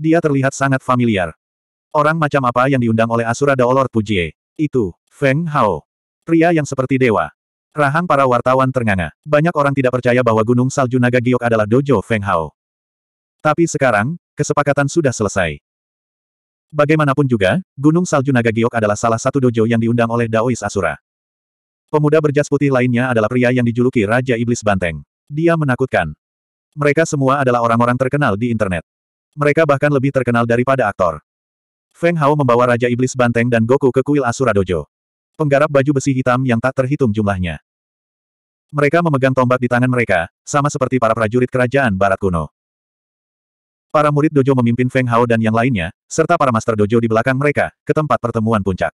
Dia terlihat sangat familiar. Orang macam apa yang diundang oleh Asura Daolor Pujie? Itu, Feng Hao. Pria yang seperti dewa. Rahang para wartawan ternganga. Banyak orang tidak percaya bahwa Gunung Salju Naga Giok adalah dojo Feng Hao. Tapi sekarang, kesepakatan sudah selesai. Bagaimanapun juga, Gunung Salju Naga Giok adalah salah satu dojo yang diundang oleh Daois Asura. Pemuda berjas putih lainnya adalah pria yang dijuluki Raja Iblis Banteng. Dia menakutkan. Mereka semua adalah orang-orang terkenal di internet. Mereka bahkan lebih terkenal daripada aktor. Feng Hao membawa Raja Iblis Banteng dan Goku ke kuil Asura Dojo. Penggarap baju besi hitam yang tak terhitung jumlahnya. Mereka memegang tombak di tangan mereka, sama seperti para prajurit kerajaan barat kuno. Para murid dojo memimpin Feng Hao dan yang lainnya, serta para master dojo di belakang mereka, ke tempat pertemuan puncak.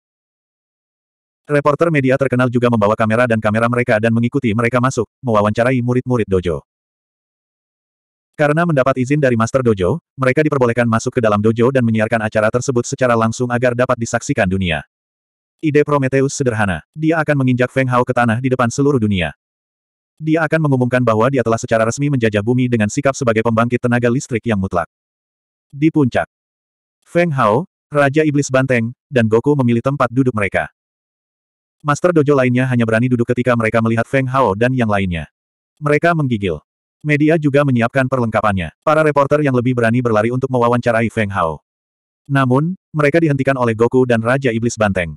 Reporter media terkenal juga membawa kamera dan kamera mereka dan mengikuti mereka masuk, mewawancarai murid-murid dojo. Karena mendapat izin dari Master Dojo, mereka diperbolehkan masuk ke dalam dojo dan menyiarkan acara tersebut secara langsung agar dapat disaksikan dunia. Ide Prometheus sederhana. Dia akan menginjak Feng Hao ke tanah di depan seluruh dunia. Dia akan mengumumkan bahwa dia telah secara resmi menjajah bumi dengan sikap sebagai pembangkit tenaga listrik yang mutlak. Di puncak, Feng Hao, Raja Iblis Banteng, dan Goku memilih tempat duduk mereka. Master Dojo lainnya hanya berani duduk ketika mereka melihat Feng Hao dan yang lainnya. Mereka menggigil. Media juga menyiapkan perlengkapannya. Para reporter yang lebih berani berlari untuk mewawancarai Feng Hao. Namun, mereka dihentikan oleh Goku dan Raja Iblis Banteng.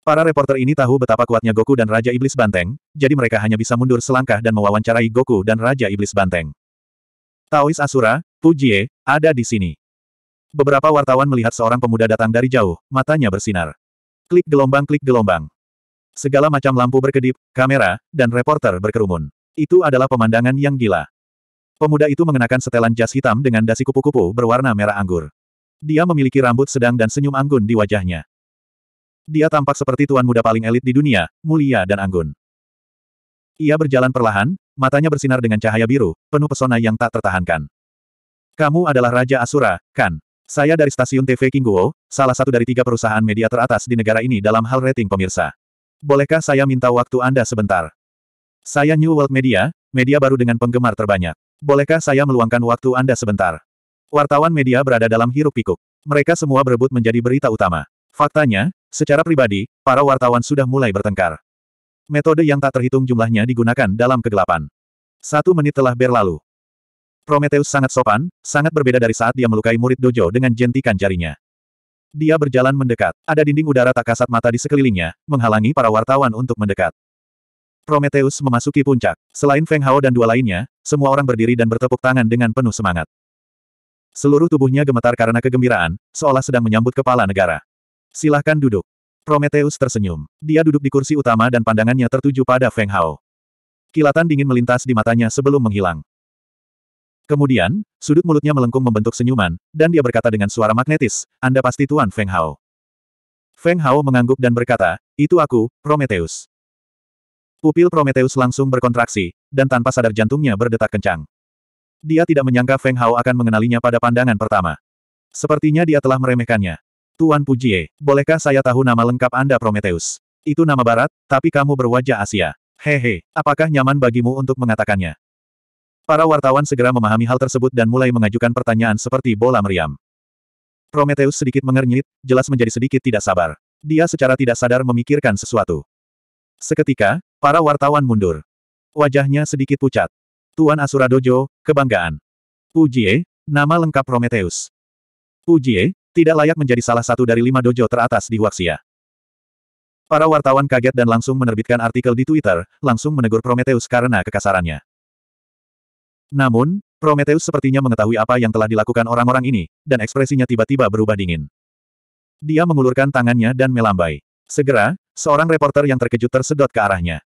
Para reporter ini tahu betapa kuatnya Goku dan Raja Iblis Banteng, jadi mereka hanya bisa mundur selangkah dan mewawancarai Goku dan Raja Iblis Banteng. Taois Asura, Pujie, ada di sini. Beberapa wartawan melihat seorang pemuda datang dari jauh, matanya bersinar. Klik gelombang klik gelombang. Segala macam lampu berkedip, kamera, dan reporter berkerumun. Itu adalah pemandangan yang gila. Pemuda itu mengenakan setelan jas hitam dengan dasi kupu-kupu berwarna merah anggur. Dia memiliki rambut sedang dan senyum anggun di wajahnya. Dia tampak seperti tuan muda paling elit di dunia, mulia dan anggun. Ia berjalan perlahan, matanya bersinar dengan cahaya biru, penuh pesona yang tak tertahankan. Kamu adalah Raja Asura, kan? Saya dari stasiun TV Kingguo, salah satu dari tiga perusahaan media teratas di negara ini dalam hal rating pemirsa. Bolehkah saya minta waktu Anda sebentar? Saya New World Media, media baru dengan penggemar terbanyak. Bolehkah saya meluangkan waktu Anda sebentar? Wartawan media berada dalam hiruk-pikuk. Mereka semua berebut menjadi berita utama. Faktanya, secara pribadi, para wartawan sudah mulai bertengkar. Metode yang tak terhitung jumlahnya digunakan dalam kegelapan. Satu menit telah berlalu. Prometheus sangat sopan, sangat berbeda dari saat dia melukai murid dojo dengan jentikan jarinya. Dia berjalan mendekat. Ada dinding udara tak kasat mata di sekelilingnya, menghalangi para wartawan untuk mendekat. Prometheus memasuki puncak. Selain Feng Hao dan dua lainnya, semua orang berdiri dan bertepuk tangan dengan penuh semangat. Seluruh tubuhnya gemetar karena kegembiraan, seolah sedang menyambut kepala negara. Silahkan duduk. Prometheus tersenyum. Dia duduk di kursi utama dan pandangannya tertuju pada Feng Hao. Kilatan dingin melintas di matanya sebelum menghilang. Kemudian, sudut mulutnya melengkung membentuk senyuman, dan dia berkata dengan suara magnetis, Anda pasti Tuan Feng Hao. Feng Hao mengangguk dan berkata, itu aku, Prometheus. Pupil Prometheus langsung berkontraksi, dan tanpa sadar jantungnya berdetak kencang. Dia tidak menyangka Feng Hao akan mengenalinya pada pandangan pertama. Sepertinya dia telah meremehkannya. Tuan Pujie, bolehkah saya tahu nama lengkap Anda Prometheus? Itu nama barat, tapi kamu berwajah Asia. Hehe, apakah nyaman bagimu untuk mengatakannya? Para wartawan segera memahami hal tersebut dan mulai mengajukan pertanyaan seperti bola meriam. Prometheus sedikit mengernyit, jelas menjadi sedikit tidak sabar. Dia secara tidak sadar memikirkan sesuatu. Seketika, para wartawan mundur. Wajahnya sedikit pucat. Tuan Asura Dojo, kebanggaan. Ujie, nama lengkap Prometheus. Ujie, tidak layak menjadi salah satu dari lima dojo teratas di Waxia. Para wartawan kaget dan langsung menerbitkan artikel di Twitter, langsung menegur Prometheus karena kekasarannya. Namun, Prometheus sepertinya mengetahui apa yang telah dilakukan orang-orang ini, dan ekspresinya tiba-tiba berubah dingin. Dia mengulurkan tangannya dan melambai. Segera, Seorang reporter yang terkejut tersedot ke arahnya.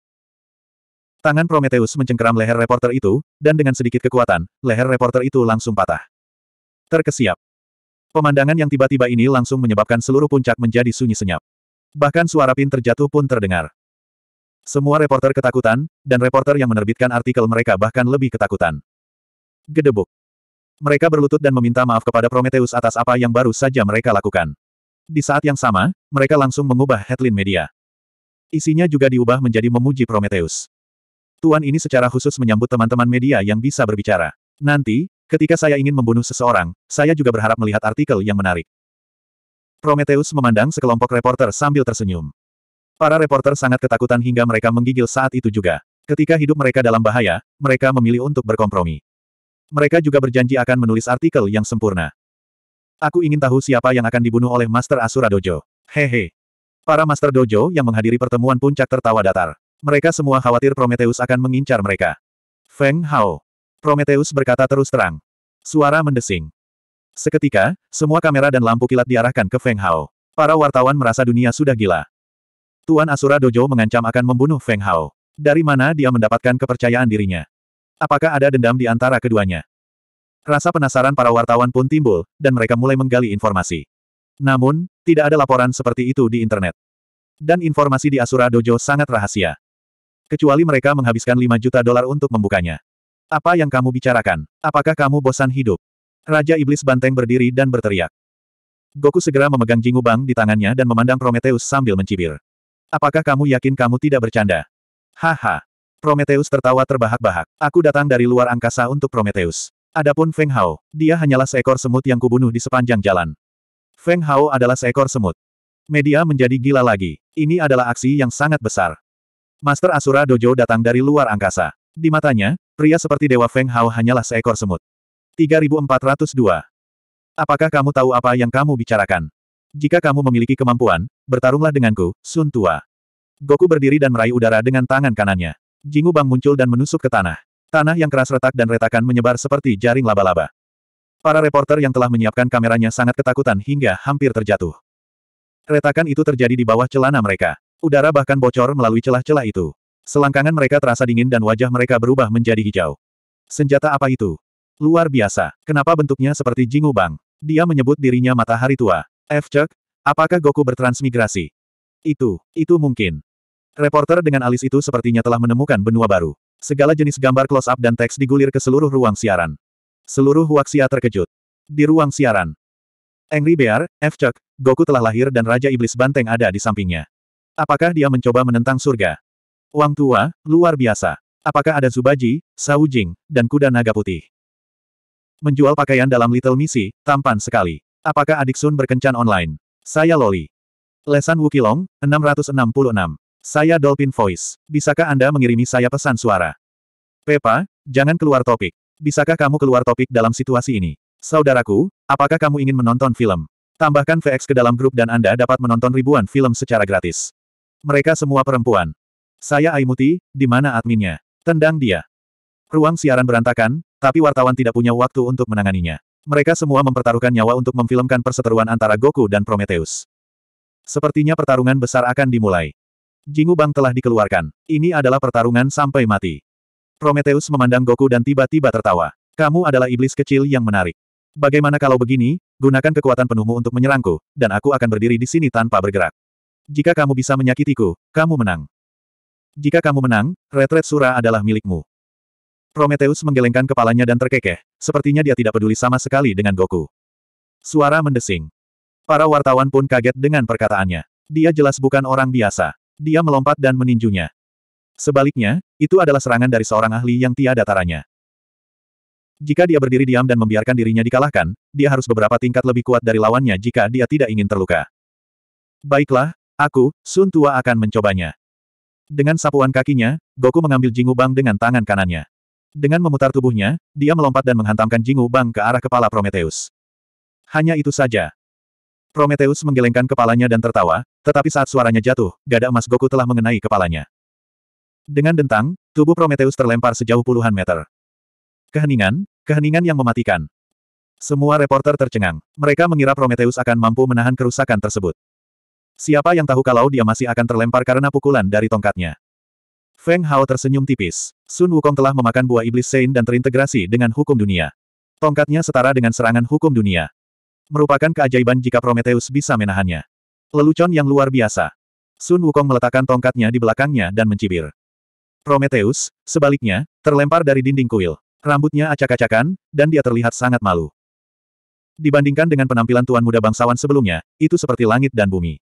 Tangan Prometheus mencengkeram leher reporter itu, dan dengan sedikit kekuatan, leher reporter itu langsung patah. Terkesiap. Pemandangan yang tiba-tiba ini langsung menyebabkan seluruh puncak menjadi sunyi senyap. Bahkan suara pin terjatuh pun terdengar. Semua reporter ketakutan, dan reporter yang menerbitkan artikel mereka bahkan lebih ketakutan. Gedebuk. Mereka berlutut dan meminta maaf kepada Prometheus atas apa yang baru saja mereka lakukan. Di saat yang sama, mereka langsung mengubah headline media. Isinya juga diubah menjadi memuji Prometheus. Tuan ini secara khusus menyambut teman-teman media yang bisa berbicara. Nanti, ketika saya ingin membunuh seseorang, saya juga berharap melihat artikel yang menarik. Prometheus memandang sekelompok reporter sambil tersenyum. Para reporter sangat ketakutan hingga mereka menggigil saat itu juga. Ketika hidup mereka dalam bahaya, mereka memilih untuk berkompromi. Mereka juga berjanji akan menulis artikel yang sempurna. Aku ingin tahu siapa yang akan dibunuh oleh Master Asura Dojo. Hehe. Para Master Dojo yang menghadiri pertemuan puncak tertawa datar. Mereka semua khawatir Prometheus akan mengincar mereka. Feng Hao. Prometheus berkata terus terang. Suara mendesing. Seketika, semua kamera dan lampu kilat diarahkan ke Feng Hao. Para wartawan merasa dunia sudah gila. Tuan Asura Dojo mengancam akan membunuh Feng Hao. Dari mana dia mendapatkan kepercayaan dirinya? Apakah ada dendam di antara keduanya? Rasa penasaran para wartawan pun timbul, dan mereka mulai menggali informasi. Namun, tidak ada laporan seperti itu di internet. Dan informasi di Asura Dojo sangat rahasia. Kecuali mereka menghabiskan 5 juta dolar untuk membukanya. Apa yang kamu bicarakan? Apakah kamu bosan hidup? Raja Iblis Banteng berdiri dan berteriak. Goku segera memegang Jingu Bang di tangannya dan memandang Prometheus sambil mencibir. Apakah kamu yakin kamu tidak bercanda? Haha. Prometheus tertawa terbahak-bahak. Aku datang dari luar angkasa untuk Prometheus. Adapun Feng Hao, dia hanyalah seekor semut yang kubunuh di sepanjang jalan. Feng Hao adalah seekor semut. Media menjadi gila lagi. Ini adalah aksi yang sangat besar. Master Asura Dojo datang dari luar angkasa. Di matanya, pria seperti Dewa Feng Hao hanyalah seekor semut. 3402. Apakah kamu tahu apa yang kamu bicarakan? Jika kamu memiliki kemampuan, bertarunglah denganku, Sun Tua. Goku berdiri dan meraih udara dengan tangan kanannya. Jingu Bang muncul dan menusuk ke tanah. Tanah yang keras retak dan retakan menyebar seperti jaring laba-laba. Para reporter yang telah menyiapkan kameranya sangat ketakutan hingga hampir terjatuh. Retakan itu terjadi di bawah celana mereka. Udara bahkan bocor melalui celah-celah itu. Selangkangan mereka terasa dingin dan wajah mereka berubah menjadi hijau. Senjata apa itu? Luar biasa. Kenapa bentuknya seperti Jingu Bang? Dia menyebut dirinya matahari tua. F. Chuck, apakah Goku bertransmigrasi? Itu, itu mungkin. Reporter dengan alis itu sepertinya telah menemukan benua baru. Segala jenis gambar close-up dan teks digulir ke seluruh ruang siaran. Seluruh Huaxia terkejut. Di ruang siaran. Angry Bear, F-Chuck, Goku telah lahir dan Raja Iblis Banteng ada di sampingnya. Apakah dia mencoba menentang surga? Wang tua, luar biasa. Apakah ada Zubaji, Sao Jing, dan kuda naga putih? Menjual pakaian dalam Little Missy, tampan sekali. Apakah adik Sun berkencan online? Saya Loli. Lesan Wukilong, 666. Saya Dolphin Voice. Bisakah Anda mengirimi saya pesan suara? Pepa, jangan keluar topik. Bisakah kamu keluar topik dalam situasi ini? Saudaraku, apakah kamu ingin menonton film? Tambahkan VX ke dalam grup dan Anda dapat menonton ribuan film secara gratis. Mereka semua perempuan. Saya Aimuti, di mana adminnya? Tendang dia. Ruang siaran berantakan, tapi wartawan tidak punya waktu untuk menanganinya. Mereka semua mempertaruhkan nyawa untuk memfilmkan perseteruan antara Goku dan Prometheus. Sepertinya pertarungan besar akan dimulai. Jingu Bang telah dikeluarkan. Ini adalah pertarungan sampai mati. Prometheus memandang Goku dan tiba-tiba tertawa. Kamu adalah iblis kecil yang menarik. Bagaimana kalau begini, gunakan kekuatan penuhmu untuk menyerangku, dan aku akan berdiri di sini tanpa bergerak. Jika kamu bisa menyakitiku, kamu menang. Jika kamu menang, retret Sura adalah milikmu. Prometheus menggelengkan kepalanya dan terkekeh, sepertinya dia tidak peduli sama sekali dengan Goku. Suara mendesing. Para wartawan pun kaget dengan perkataannya. Dia jelas bukan orang biasa. Dia melompat dan meninjunya. Sebaliknya, itu adalah serangan dari seorang ahli yang tiada taranya. Jika dia berdiri diam dan membiarkan dirinya dikalahkan, dia harus beberapa tingkat lebih kuat dari lawannya jika dia tidak ingin terluka. Baiklah, aku, Sun Tua akan mencobanya. Dengan sapuan kakinya, Goku mengambil Jingu Bang dengan tangan kanannya. Dengan memutar tubuhnya, dia melompat dan menghantamkan Jingu Bang ke arah kepala Prometheus. Hanya itu saja. Prometheus menggelengkan kepalanya dan tertawa, tetapi saat suaranya jatuh, gada emas Goku telah mengenai kepalanya. Dengan dentang, tubuh Prometheus terlempar sejauh puluhan meter. Keheningan, keheningan yang mematikan. Semua reporter tercengang. Mereka mengira Prometheus akan mampu menahan kerusakan tersebut. Siapa yang tahu kalau dia masih akan terlempar karena pukulan dari tongkatnya. Feng Hao tersenyum tipis. Sun Wukong telah memakan buah iblis Sein dan terintegrasi dengan hukum dunia. Tongkatnya setara dengan serangan hukum dunia. Merupakan keajaiban jika Prometheus bisa menahannya. Lelucon yang luar biasa. Sun Wukong meletakkan tongkatnya di belakangnya dan mencibir. Prometheus, sebaliknya, terlempar dari dinding kuil. Rambutnya acak-acakan, dan dia terlihat sangat malu. Dibandingkan dengan penampilan tuan muda bangsawan sebelumnya, itu seperti langit dan bumi.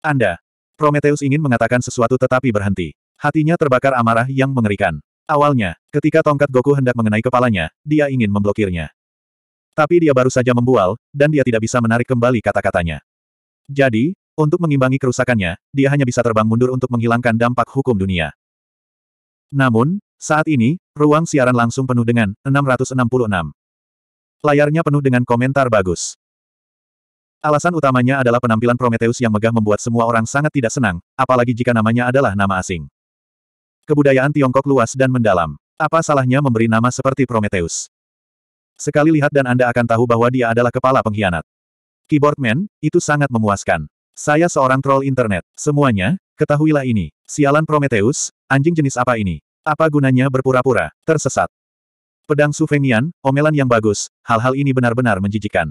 Anda. Prometheus ingin mengatakan sesuatu tetapi berhenti. Hatinya terbakar amarah yang mengerikan. Awalnya, ketika tongkat Goku hendak mengenai kepalanya, dia ingin memblokirnya. Tapi dia baru saja membual, dan dia tidak bisa menarik kembali kata-katanya. Jadi, untuk mengimbangi kerusakannya, dia hanya bisa terbang mundur untuk menghilangkan dampak hukum dunia. Namun, saat ini, ruang siaran langsung penuh dengan 666. Layarnya penuh dengan komentar bagus. Alasan utamanya adalah penampilan Prometheus yang megah membuat semua orang sangat tidak senang, apalagi jika namanya adalah nama asing. Kebudayaan Tiongkok luas dan mendalam. Apa salahnya memberi nama seperti Prometheus? Sekali lihat dan Anda akan tahu bahwa dia adalah kepala pengkhianat. Keyboardman, itu sangat memuaskan. Saya seorang troll internet. Semuanya, Ketahuilah ini, sialan Prometheus, anjing jenis apa ini? Apa gunanya berpura-pura, tersesat? Pedang Suvenian, omelan yang bagus, hal-hal ini benar-benar menjijikan.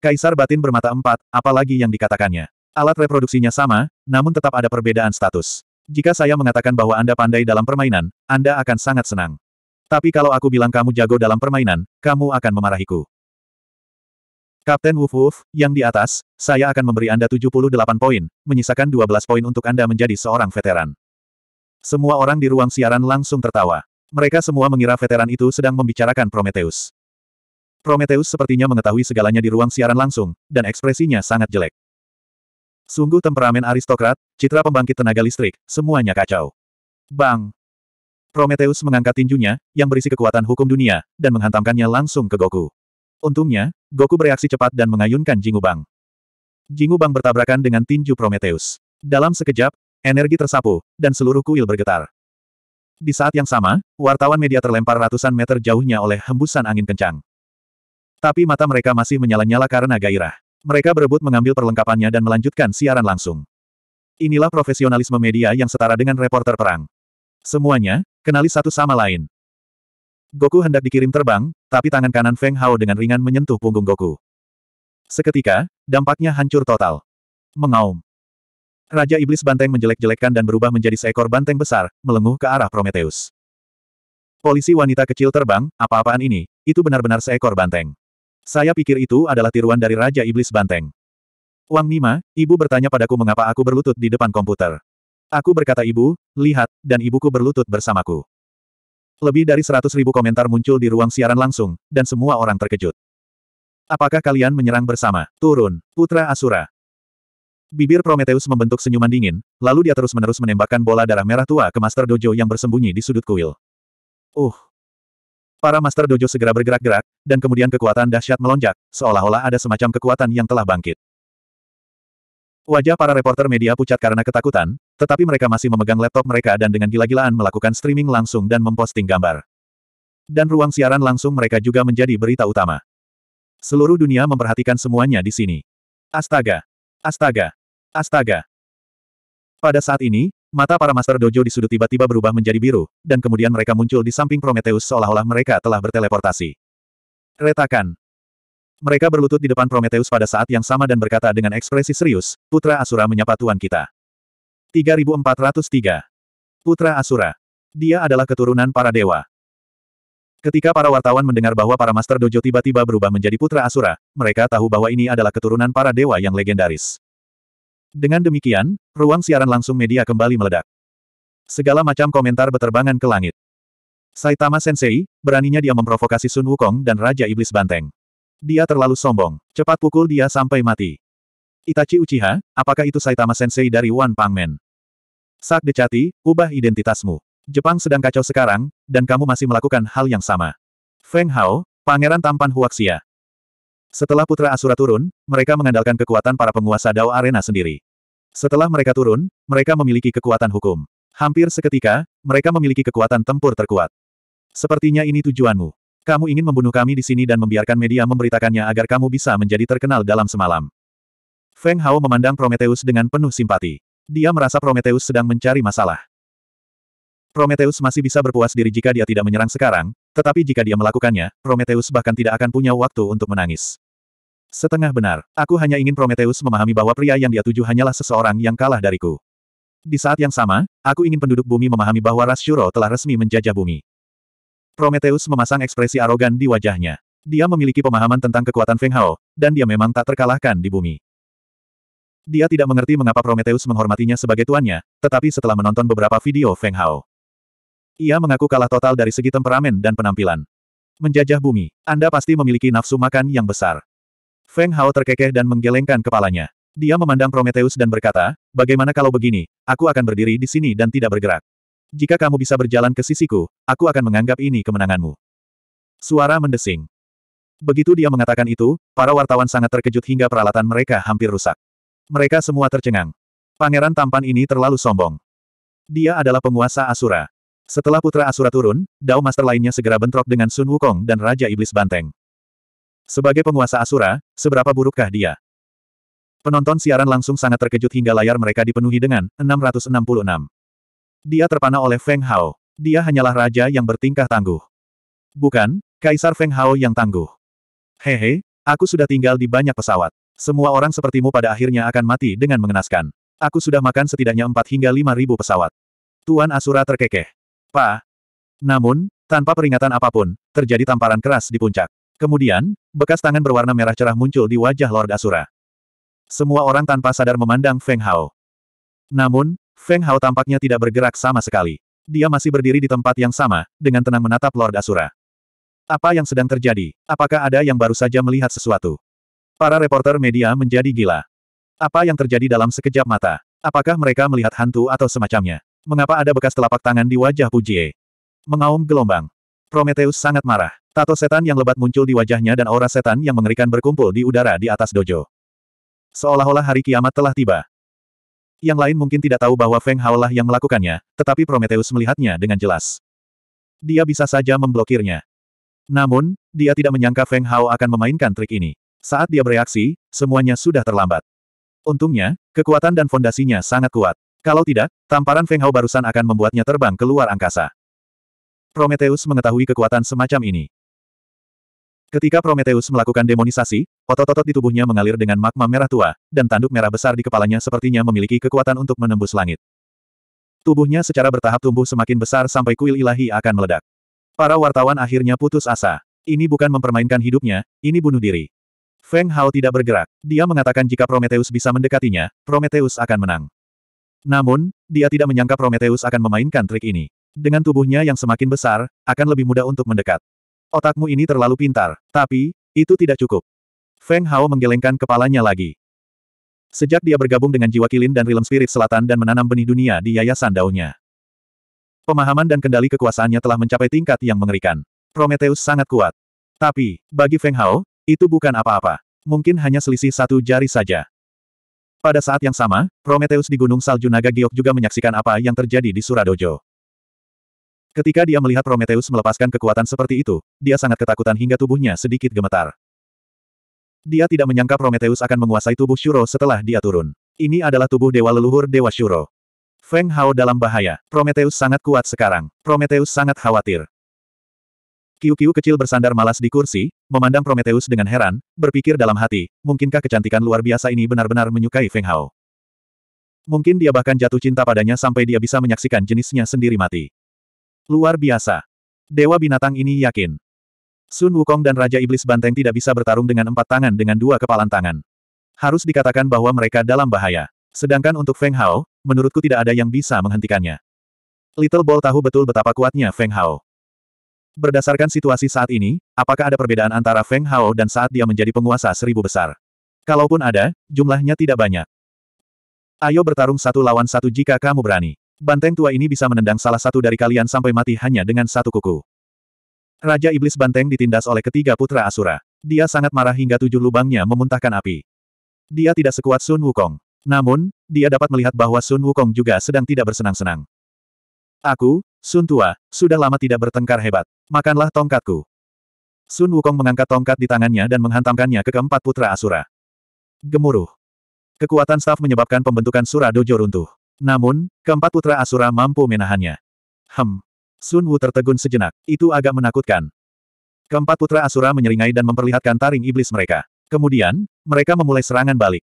Kaisar batin bermata empat, apalagi yang dikatakannya. Alat reproduksinya sama, namun tetap ada perbedaan status. Jika saya mengatakan bahwa Anda pandai dalam permainan, Anda akan sangat senang. Tapi kalau aku bilang kamu jago dalam permainan, kamu akan memarahiku. Kapten Wuf Wuf, yang di atas, saya akan memberi Anda 78 poin, menyisakan 12 poin untuk Anda menjadi seorang veteran. Semua orang di ruang siaran langsung tertawa. Mereka semua mengira veteran itu sedang membicarakan Prometheus. Prometheus sepertinya mengetahui segalanya di ruang siaran langsung, dan ekspresinya sangat jelek. Sungguh temperamen aristokrat, citra pembangkit tenaga listrik, semuanya kacau. Bang! Prometheus mengangkat tinjunya, yang berisi kekuatan hukum dunia, dan menghantamkannya langsung ke Goku. Untungnya, Goku bereaksi cepat dan mengayunkan Jingubang. Jingubang bertabrakan dengan tinju Prometheus. Dalam sekejap, energi tersapu, dan seluruh kuil bergetar. Di saat yang sama, wartawan media terlempar ratusan meter jauhnya oleh hembusan angin kencang. Tapi mata mereka masih menyala-nyala karena gairah. Mereka berebut mengambil perlengkapannya dan melanjutkan siaran langsung. Inilah profesionalisme media yang setara dengan reporter perang. Semuanya, kenali satu sama lain. Goku hendak dikirim terbang, tapi tangan kanan Feng Hao dengan ringan menyentuh punggung Goku. Seketika, dampaknya hancur total. Mengaum. Raja Iblis Banteng menjelek-jelekkan dan berubah menjadi seekor banteng besar, melenguh ke arah Prometheus. Polisi wanita kecil terbang, apa-apaan ini, itu benar-benar seekor banteng. Saya pikir itu adalah tiruan dari Raja Iblis Banteng. Wang Nima, ibu bertanya padaku mengapa aku berlutut di depan komputer. Aku berkata ibu, lihat, dan ibuku berlutut bersamaku. Lebih dari seratus ribu komentar muncul di ruang siaran langsung, dan semua orang terkejut. Apakah kalian menyerang bersama? Turun, Putra Asura. Bibir Prometheus membentuk senyuman dingin, lalu dia terus-menerus menembakkan bola darah merah tua ke Master Dojo yang bersembunyi di sudut kuil. Uh. Para Master Dojo segera bergerak-gerak, dan kemudian kekuatan dahsyat melonjak, seolah-olah ada semacam kekuatan yang telah bangkit. Wajah para reporter media pucat karena ketakutan, tetapi mereka masih memegang laptop mereka dan dengan gila-gilaan melakukan streaming langsung dan memposting gambar. Dan ruang siaran langsung mereka juga menjadi berita utama. Seluruh dunia memperhatikan semuanya di sini. Astaga! Astaga! Astaga! Pada saat ini, mata para Master Dojo di sudut tiba-tiba berubah menjadi biru, dan kemudian mereka muncul di samping Prometheus seolah-olah mereka telah berteleportasi. Retakan! Mereka berlutut di depan Prometheus pada saat yang sama dan berkata dengan ekspresi serius, Putra Asura menyapa Tuan kita. 3403. Putra Asura. Dia adalah keturunan para dewa. Ketika para wartawan mendengar bahwa para Master Dojo tiba-tiba berubah menjadi Putra Asura, mereka tahu bahwa ini adalah keturunan para dewa yang legendaris. Dengan demikian, ruang siaran langsung media kembali meledak. Segala macam komentar beterbangan ke langit. Saitama Sensei, beraninya dia memprovokasi Sun Wukong dan Raja Iblis Banteng. Dia terlalu sombong. Cepat pukul dia sampai mati. Itachi Uchiha, apakah itu Saitama Sensei dari One Pang Man? Sak Decati, ubah identitasmu. Jepang sedang kacau sekarang, dan kamu masih melakukan hal yang sama. Feng Hao, Pangeran Tampan Huaxia. Setelah Putra Asura turun, mereka mengandalkan kekuatan para penguasa Dao Arena sendiri. Setelah mereka turun, mereka memiliki kekuatan hukum. Hampir seketika, mereka memiliki kekuatan tempur terkuat. Sepertinya ini tujuanmu. Kamu ingin membunuh kami di sini dan membiarkan media memberitakannya agar kamu bisa menjadi terkenal dalam semalam. Feng Hao memandang Prometheus dengan penuh simpati. Dia merasa Prometheus sedang mencari masalah. Prometheus masih bisa berpuas diri jika dia tidak menyerang sekarang, tetapi jika dia melakukannya, Prometheus bahkan tidak akan punya waktu untuk menangis. Setengah benar, aku hanya ingin Prometheus memahami bahwa pria yang dia tuju hanyalah seseorang yang kalah dariku. Di saat yang sama, aku ingin penduduk bumi memahami bahwa Rasyuro telah resmi menjajah bumi. Prometheus memasang ekspresi arogan di wajahnya. Dia memiliki pemahaman tentang kekuatan Feng Hao, dan dia memang tak terkalahkan di bumi. Dia tidak mengerti mengapa Prometheus menghormatinya sebagai tuannya, tetapi setelah menonton beberapa video Feng Hao, ia mengaku kalah total dari segi temperamen dan penampilan. Menjajah bumi, Anda pasti memiliki nafsu makan yang besar. Feng Hao terkekeh dan menggelengkan kepalanya. Dia memandang Prometheus dan berkata, bagaimana kalau begini, aku akan berdiri di sini dan tidak bergerak. Jika kamu bisa berjalan ke sisiku, aku akan menganggap ini kemenanganmu. Suara mendesing. Begitu dia mengatakan itu, para wartawan sangat terkejut hingga peralatan mereka hampir rusak. Mereka semua tercengang. Pangeran tampan ini terlalu sombong. Dia adalah penguasa Asura. Setelah putra Asura turun, Dao Master lainnya segera bentrok dengan Sun Wukong dan Raja Iblis Banteng. Sebagai penguasa Asura, seberapa burukkah dia? Penonton siaran langsung sangat terkejut hingga layar mereka dipenuhi dengan 666. Dia terpana oleh Feng Hao. Dia hanyalah raja yang bertingkah tangguh. Bukan, Kaisar Feng Hao yang tangguh. Hehe, aku sudah tinggal di banyak pesawat. Semua orang sepertimu pada akhirnya akan mati dengan mengenaskan. Aku sudah makan setidaknya empat hingga lima ribu pesawat. Tuan Asura terkekeh. Pa. Namun, tanpa peringatan apapun, terjadi tamparan keras di puncak. Kemudian, bekas tangan berwarna merah cerah muncul di wajah Lord Asura. Semua orang tanpa sadar memandang Feng Hao. Namun, Feng Hao tampaknya tidak bergerak sama sekali. Dia masih berdiri di tempat yang sama, dengan tenang menatap Lord Asura. Apa yang sedang terjadi? Apakah ada yang baru saja melihat sesuatu? Para reporter media menjadi gila. Apa yang terjadi dalam sekejap mata? Apakah mereka melihat hantu atau semacamnya? Mengapa ada bekas telapak tangan di wajah Pujie? Mengaum gelombang. Prometheus sangat marah. Tato setan yang lebat muncul di wajahnya dan aura setan yang mengerikan berkumpul di udara di atas dojo. Seolah-olah hari kiamat telah tiba, yang lain mungkin tidak tahu bahwa Feng Hao lah yang melakukannya, tetapi Prometheus melihatnya dengan jelas. Dia bisa saja memblokirnya. Namun, dia tidak menyangka Feng Hao akan memainkan trik ini. Saat dia bereaksi, semuanya sudah terlambat. Untungnya, kekuatan dan fondasinya sangat kuat. Kalau tidak, tamparan Feng Hao barusan akan membuatnya terbang keluar angkasa. Prometheus mengetahui kekuatan semacam ini. Ketika Prometheus melakukan demonisasi, otot-otot di tubuhnya mengalir dengan magma merah tua, dan tanduk merah besar di kepalanya sepertinya memiliki kekuatan untuk menembus langit. Tubuhnya secara bertahap tumbuh semakin besar sampai kuil ilahi akan meledak. Para wartawan akhirnya putus asa. Ini bukan mempermainkan hidupnya, ini bunuh diri. Feng Hao tidak bergerak. Dia mengatakan jika Prometheus bisa mendekatinya, Prometheus akan menang. Namun, dia tidak menyangka Prometheus akan memainkan trik ini. Dengan tubuhnya yang semakin besar, akan lebih mudah untuk mendekat. Otakmu ini terlalu pintar, tapi, itu tidak cukup. Feng Hao menggelengkan kepalanya lagi. Sejak dia bergabung dengan jiwa kilin dan realm spirit selatan dan menanam benih dunia di yayasan daunnya. Pemahaman dan kendali kekuasaannya telah mencapai tingkat yang mengerikan. Prometheus sangat kuat. Tapi, bagi Feng Hao, itu bukan apa-apa. Mungkin hanya selisih satu jari saja. Pada saat yang sama, Prometheus di Gunung Salju Naga Giok juga menyaksikan apa yang terjadi di Suradojo. Ketika dia melihat Prometheus melepaskan kekuatan seperti itu, dia sangat ketakutan hingga tubuhnya sedikit gemetar. Dia tidak menyangka Prometheus akan menguasai tubuh Shuro setelah dia turun. Ini adalah tubuh dewa leluhur Dewa Shuro. Feng Hao dalam bahaya. Prometheus sangat kuat sekarang. Prometheus sangat khawatir. Kiu-kiu kecil bersandar malas di kursi, memandang Prometheus dengan heran, berpikir dalam hati, mungkinkah kecantikan luar biasa ini benar-benar menyukai Feng Hao? Mungkin dia bahkan jatuh cinta padanya sampai dia bisa menyaksikan jenisnya sendiri mati. Luar biasa. Dewa binatang ini yakin. Sun Wukong dan Raja Iblis Banteng tidak bisa bertarung dengan empat tangan dengan dua kepalan tangan. Harus dikatakan bahwa mereka dalam bahaya. Sedangkan untuk Feng Hao, menurutku tidak ada yang bisa menghentikannya. Little Ball tahu betul betapa kuatnya Feng Hao. Berdasarkan situasi saat ini, apakah ada perbedaan antara Feng Hao dan saat dia menjadi penguasa seribu besar? Kalaupun ada, jumlahnya tidak banyak. Ayo bertarung satu lawan satu jika kamu berani. Banteng tua ini bisa menendang salah satu dari kalian sampai mati hanya dengan satu kuku. Raja Iblis Banteng ditindas oleh ketiga putra Asura. Dia sangat marah hingga tujuh lubangnya memuntahkan api. Dia tidak sekuat Sun Wukong. Namun, dia dapat melihat bahwa Sun Wukong juga sedang tidak bersenang-senang. Aku, Sun Tua, sudah lama tidak bertengkar hebat. Makanlah tongkatku. Sun Wukong mengangkat tongkat di tangannya dan menghantamkannya ke keempat putra Asura. Gemuruh. Kekuatan staf menyebabkan pembentukan Sura Dojo runtuh. Namun, keempat putra Asura mampu menahannya. Hem. Sun Wu tertegun sejenak. Itu agak menakutkan. Keempat putra Asura menyeringai dan memperlihatkan taring iblis mereka. Kemudian, mereka memulai serangan balik.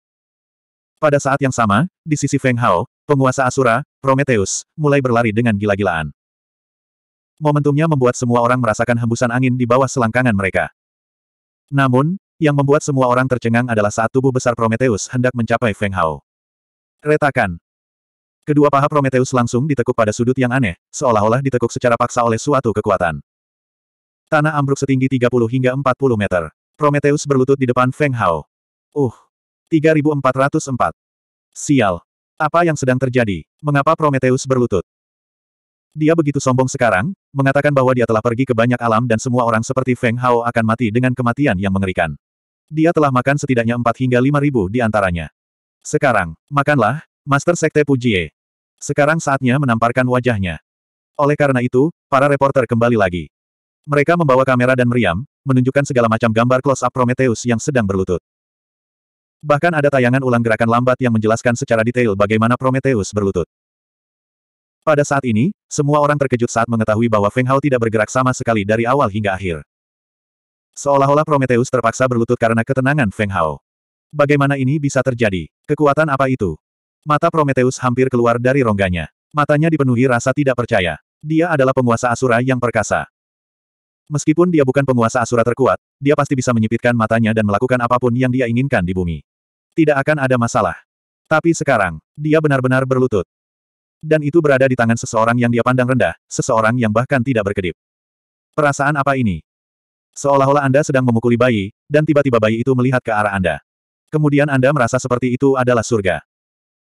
Pada saat yang sama, di sisi Feng Hao, penguasa Asura, Prometheus, mulai berlari dengan gila-gilaan. Momentumnya membuat semua orang merasakan hembusan angin di bawah selangkangan mereka. Namun, yang membuat semua orang tercengang adalah saat tubuh besar Prometheus hendak mencapai Feng Hao. Retakan. Kedua paha Prometheus langsung ditekuk pada sudut yang aneh, seolah-olah ditekuk secara paksa oleh suatu kekuatan. Tanah ambruk setinggi 30 hingga 40 meter. Prometheus berlutut di depan Feng Hao. Uh! 3404. Sial! Apa yang sedang terjadi? Mengapa Prometheus berlutut? Dia begitu sombong sekarang, mengatakan bahwa dia telah pergi ke banyak alam dan semua orang seperti Feng Hao akan mati dengan kematian yang mengerikan. Dia telah makan setidaknya 4 hingga 5 ribu di antaranya. Sekarang, makanlah, Master Sekte Pujie. Sekarang saatnya menamparkan wajahnya. Oleh karena itu, para reporter kembali lagi. Mereka membawa kamera dan meriam, menunjukkan segala macam gambar close-up Prometheus yang sedang berlutut. Bahkan ada tayangan ulang gerakan lambat yang menjelaskan secara detail bagaimana Prometheus berlutut. Pada saat ini, semua orang terkejut saat mengetahui bahwa Feng Hao tidak bergerak sama sekali dari awal hingga akhir. Seolah-olah Prometheus terpaksa berlutut karena ketenangan Feng Hao. Bagaimana ini bisa terjadi? Kekuatan apa itu? Mata Prometheus hampir keluar dari rongganya. Matanya dipenuhi rasa tidak percaya. Dia adalah penguasa Asura yang perkasa. Meskipun dia bukan penguasa Asura terkuat, dia pasti bisa menyipitkan matanya dan melakukan apapun yang dia inginkan di bumi. Tidak akan ada masalah. Tapi sekarang, dia benar-benar berlutut. Dan itu berada di tangan seseorang yang dia pandang rendah, seseorang yang bahkan tidak berkedip. Perasaan apa ini? Seolah-olah Anda sedang memukuli bayi, dan tiba-tiba bayi itu melihat ke arah Anda. Kemudian Anda merasa seperti itu adalah surga.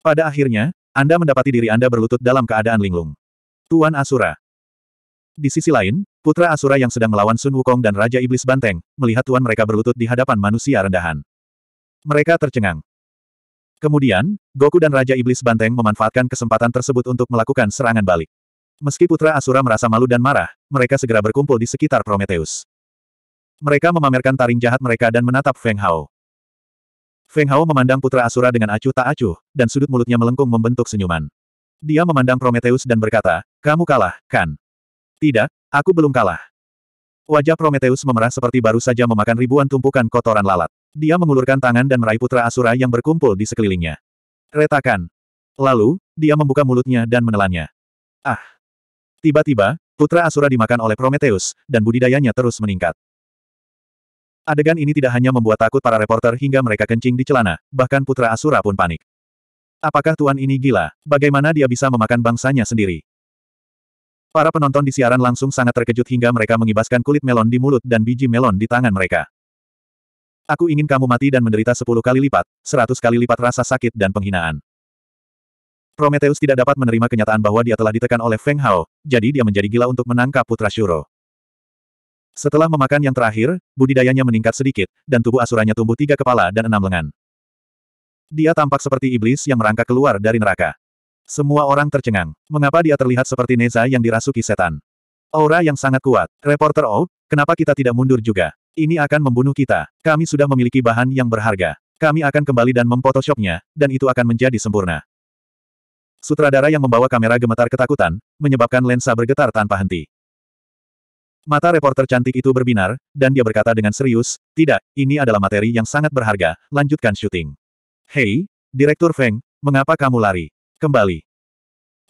Pada akhirnya, Anda mendapati diri Anda berlutut dalam keadaan linglung. Tuan Asura. Di sisi lain, putra Asura yang sedang melawan Sun Wukong dan Raja Iblis Banteng, melihat tuan mereka berlutut di hadapan manusia rendahan. Mereka tercengang. Kemudian, Goku dan Raja Iblis Banteng memanfaatkan kesempatan tersebut untuk melakukan serangan balik. Meski Putra Asura merasa malu dan marah, mereka segera berkumpul di sekitar Prometheus. Mereka memamerkan taring jahat mereka dan menatap Feng Hao. Feng Hao memandang putra Asura dengan acuh tak acuh, dan sudut mulutnya melengkung membentuk senyuman. Dia memandang Prometheus dan berkata, kamu kalah, kan? Tidak, aku belum kalah. Wajah Prometheus memerah seperti baru saja memakan ribuan tumpukan kotoran lalat. Dia mengulurkan tangan dan meraih putra Asura yang berkumpul di sekelilingnya. Retakan. Lalu, dia membuka mulutnya dan menelannya. Ah! Tiba-tiba, putra Asura dimakan oleh Prometheus, dan budidayanya terus meningkat. Adegan ini tidak hanya membuat takut para reporter hingga mereka kencing di celana, bahkan putra Asura pun panik. Apakah tuan ini gila? Bagaimana dia bisa memakan bangsanya sendiri? Para penonton di siaran langsung sangat terkejut hingga mereka mengibaskan kulit melon di mulut dan biji melon di tangan mereka. Aku ingin kamu mati dan menderita sepuluh kali lipat, seratus kali lipat rasa sakit dan penghinaan. Prometheus tidak dapat menerima kenyataan bahwa dia telah ditekan oleh Feng Hao, jadi dia menjadi gila untuk menangkap Putra Shuro. Setelah memakan yang terakhir, budidayanya meningkat sedikit, dan tubuh asuranya tumbuh tiga kepala dan enam lengan. Dia tampak seperti iblis yang merangkak keluar dari neraka. Semua orang tercengang. Mengapa dia terlihat seperti Neza yang dirasuki setan? Aura yang sangat kuat. Reporter O, oh, kenapa kita tidak mundur juga? Ini akan membunuh kita. Kami sudah memiliki bahan yang berharga. Kami akan kembali dan memfotoshopnya, dan itu akan menjadi sempurna. Sutradara yang membawa kamera gemetar ketakutan, menyebabkan lensa bergetar tanpa henti. Mata reporter cantik itu berbinar, dan dia berkata dengan serius, tidak, ini adalah materi yang sangat berharga, lanjutkan syuting. Hei, Direktur Feng, mengapa kamu lari? Kembali.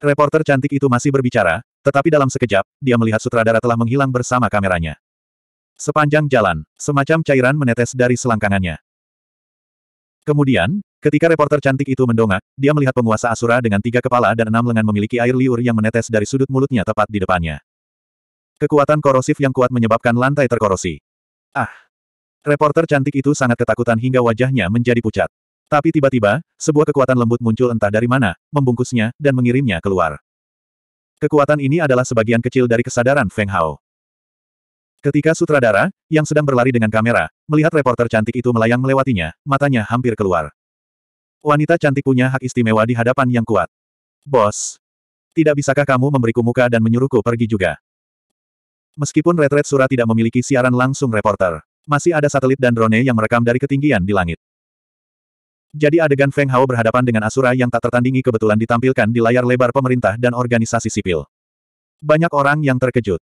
Reporter cantik itu masih berbicara, tetapi dalam sekejap, dia melihat sutradara telah menghilang bersama kameranya. Sepanjang jalan, semacam cairan menetes dari selangkangannya. Kemudian, ketika reporter cantik itu mendongak, dia melihat penguasa Asura dengan tiga kepala dan enam lengan memiliki air liur yang menetes dari sudut mulutnya tepat di depannya. Kekuatan korosif yang kuat menyebabkan lantai terkorosi. Ah! Reporter cantik itu sangat ketakutan hingga wajahnya menjadi pucat. Tapi tiba-tiba, sebuah kekuatan lembut muncul entah dari mana, membungkusnya, dan mengirimnya keluar. Kekuatan ini adalah sebagian kecil dari kesadaran Feng Hao. Ketika sutradara, yang sedang berlari dengan kamera, melihat reporter cantik itu melayang melewatinya, matanya hampir keluar. Wanita cantik punya hak istimewa di hadapan yang kuat. Bos. Tidak bisakah kamu memberiku muka dan menyuruhku pergi juga? Meskipun retret Sura tidak memiliki siaran langsung reporter, masih ada satelit dan drone yang merekam dari ketinggian di langit. Jadi adegan Feng Hao berhadapan dengan Asura yang tak tertandingi kebetulan ditampilkan di layar lebar pemerintah dan organisasi sipil. Banyak orang yang terkejut.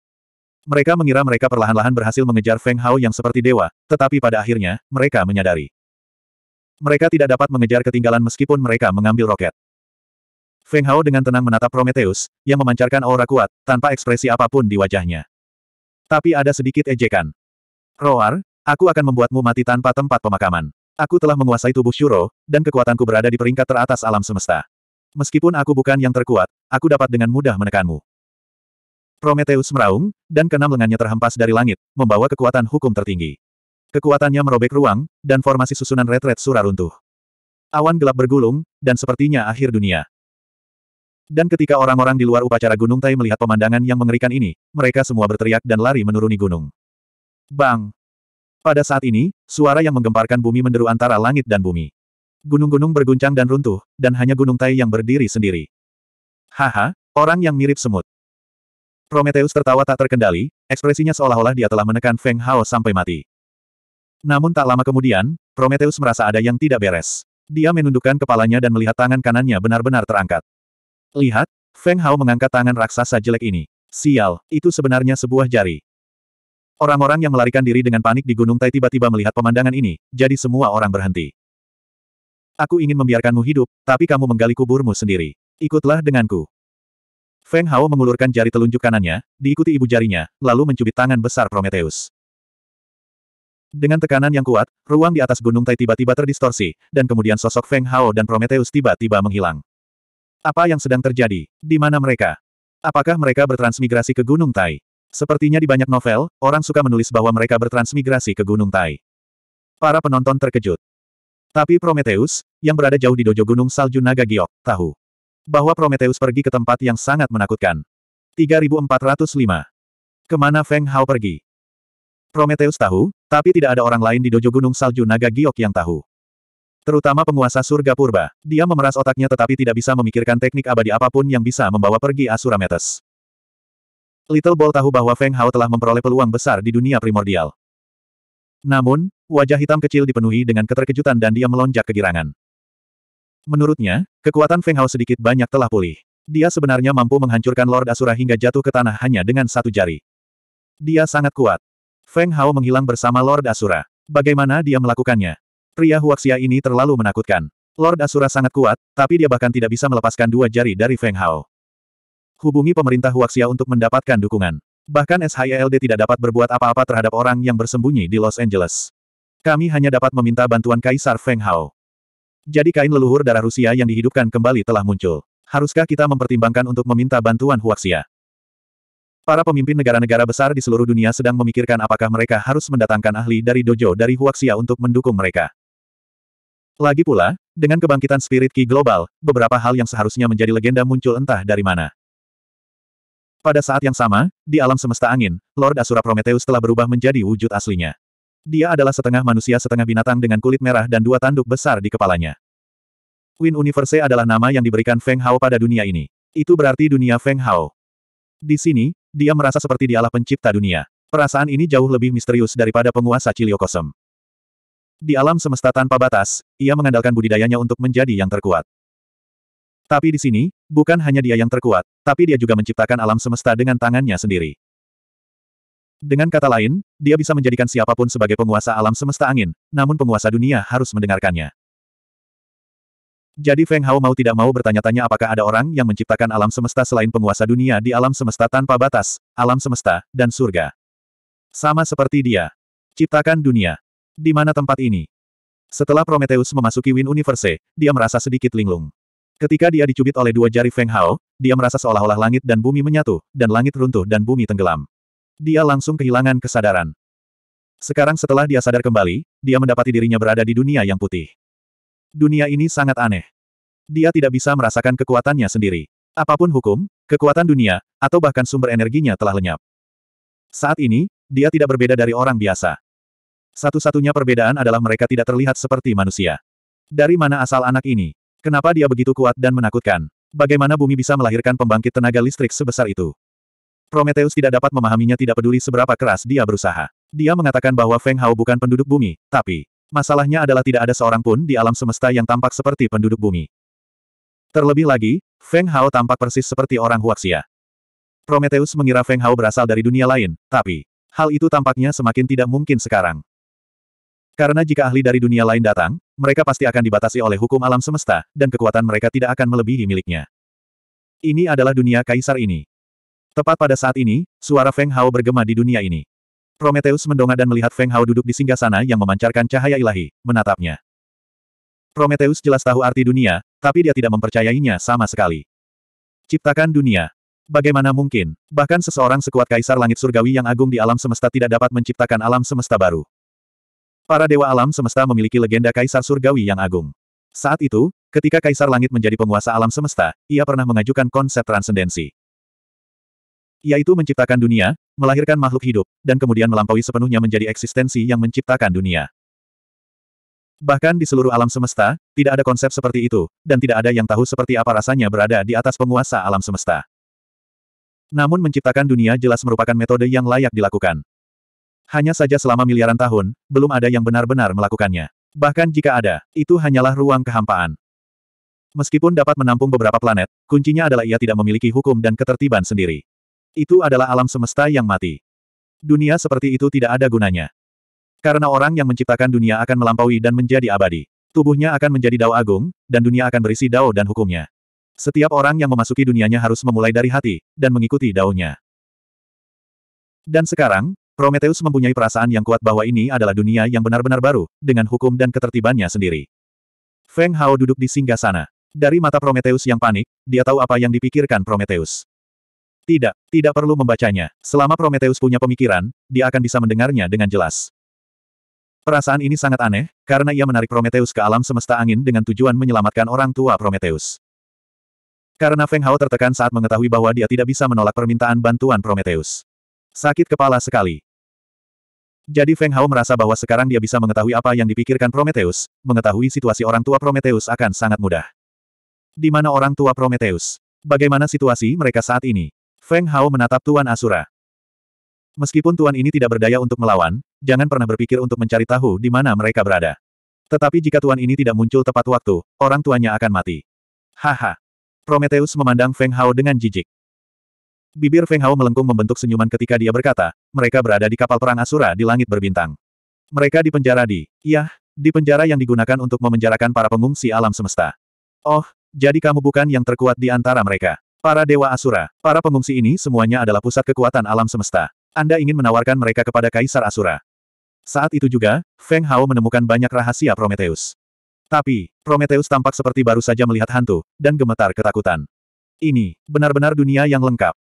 Mereka mengira mereka perlahan-lahan berhasil mengejar Feng Hao yang seperti dewa, tetapi pada akhirnya, mereka menyadari. Mereka tidak dapat mengejar ketinggalan meskipun mereka mengambil roket. Feng Hao dengan tenang menatap Prometheus, yang memancarkan aura kuat, tanpa ekspresi apapun di wajahnya. Tapi ada sedikit ejekan. Roar, aku akan membuatmu mati tanpa tempat pemakaman. Aku telah menguasai tubuh Shuro, dan kekuatanku berada di peringkat teratas alam semesta. Meskipun aku bukan yang terkuat, aku dapat dengan mudah menekanmu. Prometheus meraung, dan keenam lengannya terhempas dari langit, membawa kekuatan hukum tertinggi. Kekuatannya merobek ruang, dan formasi susunan retret sura runtuh. Awan gelap bergulung, dan sepertinya akhir dunia. Dan ketika orang-orang di luar upacara Gunung Tai melihat pemandangan yang mengerikan ini, mereka semua berteriak dan lari menuruni gunung. Bang! Pada saat ini, suara yang menggemparkan bumi menderu antara langit dan bumi. Gunung-gunung berguncang dan runtuh, dan hanya Gunung Tai yang berdiri sendiri. Haha, orang yang mirip semut. Prometheus tertawa tak terkendali, ekspresinya seolah-olah dia telah menekan Feng Hao sampai mati. Namun tak lama kemudian, Prometheus merasa ada yang tidak beres. Dia menundukkan kepalanya dan melihat tangan kanannya benar-benar terangkat. Lihat, Feng Hao mengangkat tangan raksasa jelek ini. Sial, itu sebenarnya sebuah jari. Orang-orang yang melarikan diri dengan panik di Gunung Tai tiba-tiba melihat pemandangan ini, jadi semua orang berhenti. Aku ingin membiarkanmu hidup, tapi kamu menggali kuburmu sendiri. Ikutlah denganku. Feng Hao mengulurkan jari telunjuk kanannya, diikuti ibu jarinya, lalu mencubit tangan besar Prometheus. Dengan tekanan yang kuat, ruang di atas Gunung Tai tiba-tiba terdistorsi, dan kemudian sosok Feng Hao dan Prometheus tiba-tiba menghilang. Apa yang sedang terjadi? Di mana mereka? Apakah mereka bertransmigrasi ke Gunung Tai? Sepertinya di banyak novel, orang suka menulis bahwa mereka bertransmigrasi ke Gunung Tai. Para penonton terkejut. Tapi Prometheus, yang berada jauh di dojo Gunung Salju Naga Giok, tahu bahwa Prometheus pergi ke tempat yang sangat menakutkan. 3405. Kemana Feng Hao pergi? Prometheus tahu, tapi tidak ada orang lain di dojo Gunung Salju Naga Giok yang tahu. Terutama penguasa surga purba. Dia memeras otaknya tetapi tidak bisa memikirkan teknik abadi apapun yang bisa membawa pergi Asura Metes. Little Ball tahu bahwa Feng Hao telah memperoleh peluang besar di dunia primordial. Namun, wajah hitam kecil dipenuhi dengan keterkejutan dan dia melonjak kegirangan. Menurutnya, kekuatan Feng Hao sedikit banyak telah pulih. Dia sebenarnya mampu menghancurkan Lord Asura hingga jatuh ke tanah hanya dengan satu jari. Dia sangat kuat. Feng Hao menghilang bersama Lord Asura. Bagaimana dia melakukannya? Pria Huaxia ini terlalu menakutkan. Lord Asura sangat kuat, tapi dia bahkan tidak bisa melepaskan dua jari dari Feng Hao. Hubungi pemerintah Huaxia untuk mendapatkan dukungan. Bahkan SHILD tidak dapat berbuat apa-apa terhadap orang yang bersembunyi di Los Angeles. Kami hanya dapat meminta bantuan Kaisar Feng Hao. Jadi kain leluhur darah Rusia yang dihidupkan kembali telah muncul. Haruskah kita mempertimbangkan untuk meminta bantuan Huaxia? Para pemimpin negara-negara besar di seluruh dunia sedang memikirkan apakah mereka harus mendatangkan ahli dari dojo dari Huaxia untuk mendukung mereka. Lagi pula, dengan kebangkitan spirit Ki global, beberapa hal yang seharusnya menjadi legenda muncul entah dari mana. Pada saat yang sama, di alam semesta angin, Lord Asura Prometheus telah berubah menjadi wujud aslinya. Dia adalah setengah manusia setengah binatang dengan kulit merah dan dua tanduk besar di kepalanya. Win Universe adalah nama yang diberikan Feng Hao pada dunia ini. Itu berarti dunia Feng Hao. Di sini, dia merasa seperti dialah pencipta dunia. Perasaan ini jauh lebih misterius daripada penguasa Ciliokosem. Di alam semesta tanpa batas, ia mengandalkan budidayanya untuk menjadi yang terkuat. Tapi di sini, bukan hanya dia yang terkuat, tapi dia juga menciptakan alam semesta dengan tangannya sendiri. Dengan kata lain, dia bisa menjadikan siapapun sebagai penguasa alam semesta angin, namun penguasa dunia harus mendengarkannya. Jadi Feng Hao mau tidak mau bertanya-tanya apakah ada orang yang menciptakan alam semesta selain penguasa dunia di alam semesta tanpa batas, alam semesta, dan surga. Sama seperti dia. Ciptakan dunia. Di mana tempat ini? Setelah Prometheus memasuki Win Universe, dia merasa sedikit linglung. Ketika dia dicubit oleh dua jari Feng Hao, dia merasa seolah-olah langit dan bumi menyatu, dan langit runtuh dan bumi tenggelam. Dia langsung kehilangan kesadaran. Sekarang setelah dia sadar kembali, dia mendapati dirinya berada di dunia yang putih. Dunia ini sangat aneh. Dia tidak bisa merasakan kekuatannya sendiri. Apapun hukum, kekuatan dunia, atau bahkan sumber energinya telah lenyap. Saat ini, dia tidak berbeda dari orang biasa. Satu-satunya perbedaan adalah mereka tidak terlihat seperti manusia. Dari mana asal anak ini? Kenapa dia begitu kuat dan menakutkan? Bagaimana bumi bisa melahirkan pembangkit tenaga listrik sebesar itu? Prometheus tidak dapat memahaminya tidak peduli seberapa keras dia berusaha. Dia mengatakan bahwa Feng Hao bukan penduduk bumi, tapi masalahnya adalah tidak ada seorang pun di alam semesta yang tampak seperti penduduk bumi. Terlebih lagi, Feng Hao tampak persis seperti orang Huaxia. Prometheus mengira Feng Hao berasal dari dunia lain, tapi hal itu tampaknya semakin tidak mungkin sekarang. Karena jika ahli dari dunia lain datang, mereka pasti akan dibatasi oleh hukum alam semesta, dan kekuatan mereka tidak akan melebihi miliknya. Ini adalah dunia kaisar ini. Tepat pada saat ini, suara Feng Hao bergema di dunia ini. Prometheus mendongak dan melihat Feng Hao duduk di singgah sana yang memancarkan cahaya ilahi, menatapnya. Prometheus jelas tahu arti dunia, tapi dia tidak mempercayainya sama sekali. Ciptakan dunia. Bagaimana mungkin, bahkan seseorang sekuat kaisar langit surgawi yang agung di alam semesta tidak dapat menciptakan alam semesta baru. Para dewa alam semesta memiliki legenda kaisar surgawi yang agung. Saat itu, ketika kaisar langit menjadi penguasa alam semesta, ia pernah mengajukan konsep transendensi. Yaitu menciptakan dunia, melahirkan makhluk hidup, dan kemudian melampaui sepenuhnya menjadi eksistensi yang menciptakan dunia. Bahkan di seluruh alam semesta, tidak ada konsep seperti itu, dan tidak ada yang tahu seperti apa rasanya berada di atas penguasa alam semesta. Namun menciptakan dunia jelas merupakan metode yang layak dilakukan. Hanya saja selama miliaran tahun, belum ada yang benar-benar melakukannya. Bahkan jika ada, itu hanyalah ruang kehampaan. Meskipun dapat menampung beberapa planet, kuncinya adalah ia tidak memiliki hukum dan ketertiban sendiri. Itu adalah alam semesta yang mati. Dunia seperti itu tidak ada gunanya. Karena orang yang menciptakan dunia akan melampaui dan menjadi abadi. Tubuhnya akan menjadi dao agung, dan dunia akan berisi dao dan hukumnya. Setiap orang yang memasuki dunianya harus memulai dari hati, dan mengikuti daunya. Dan sekarang, Prometheus mempunyai perasaan yang kuat bahwa ini adalah dunia yang benar-benar baru, dengan hukum dan ketertibannya sendiri. Feng Hao duduk di singgah sana. Dari mata Prometheus yang panik, dia tahu apa yang dipikirkan Prometheus. Tidak, tidak perlu membacanya. Selama Prometheus punya pemikiran, dia akan bisa mendengarnya dengan jelas. Perasaan ini sangat aneh, karena ia menarik Prometheus ke alam semesta angin dengan tujuan menyelamatkan orang tua Prometheus. Karena Feng Hao tertekan saat mengetahui bahwa dia tidak bisa menolak permintaan bantuan Prometheus. Sakit kepala sekali. Jadi Feng Hao merasa bahwa sekarang dia bisa mengetahui apa yang dipikirkan Prometheus, mengetahui situasi orang tua Prometheus akan sangat mudah. Di mana orang tua Prometheus? Bagaimana situasi mereka saat ini? Feng Hao menatap Tuan Asura. Meskipun Tuan ini tidak berdaya untuk melawan, jangan pernah berpikir untuk mencari tahu di mana mereka berada. Tetapi jika Tuan ini tidak muncul tepat waktu, orang tuanya akan mati. Haha. Prometheus memandang Feng Hao dengan jijik. Bibir Feng Hao melengkung membentuk senyuman ketika dia berkata, mereka berada di kapal perang Asura di langit berbintang. Mereka dipenjara di, yah, di penjara yang digunakan untuk memenjarakan para pengungsi alam semesta. Oh, jadi kamu bukan yang terkuat di antara mereka. Para Dewa Asura, para pengungsi ini semuanya adalah pusat kekuatan alam semesta. Anda ingin menawarkan mereka kepada Kaisar Asura. Saat itu juga, Feng Hao menemukan banyak rahasia Prometheus. Tapi, Prometheus tampak seperti baru saja melihat hantu, dan gemetar ketakutan. Ini, benar-benar dunia yang lengkap.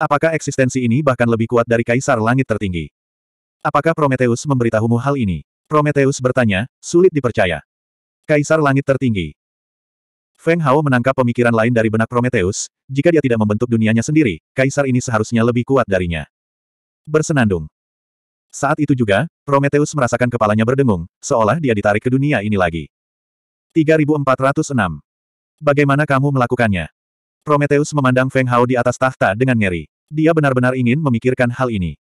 Apakah eksistensi ini bahkan lebih kuat dari kaisar langit tertinggi? Apakah Prometheus memberitahumu hal ini? Prometheus bertanya, sulit dipercaya. Kaisar langit tertinggi. Feng Hao menangkap pemikiran lain dari benak Prometheus, jika dia tidak membentuk dunianya sendiri, kaisar ini seharusnya lebih kuat darinya. Bersenandung. Saat itu juga, Prometheus merasakan kepalanya berdengung, seolah dia ditarik ke dunia ini lagi. 3406. Bagaimana kamu melakukannya? Prometheus memandang Feng Hao di atas tahta dengan ngeri. Dia benar-benar ingin memikirkan hal ini.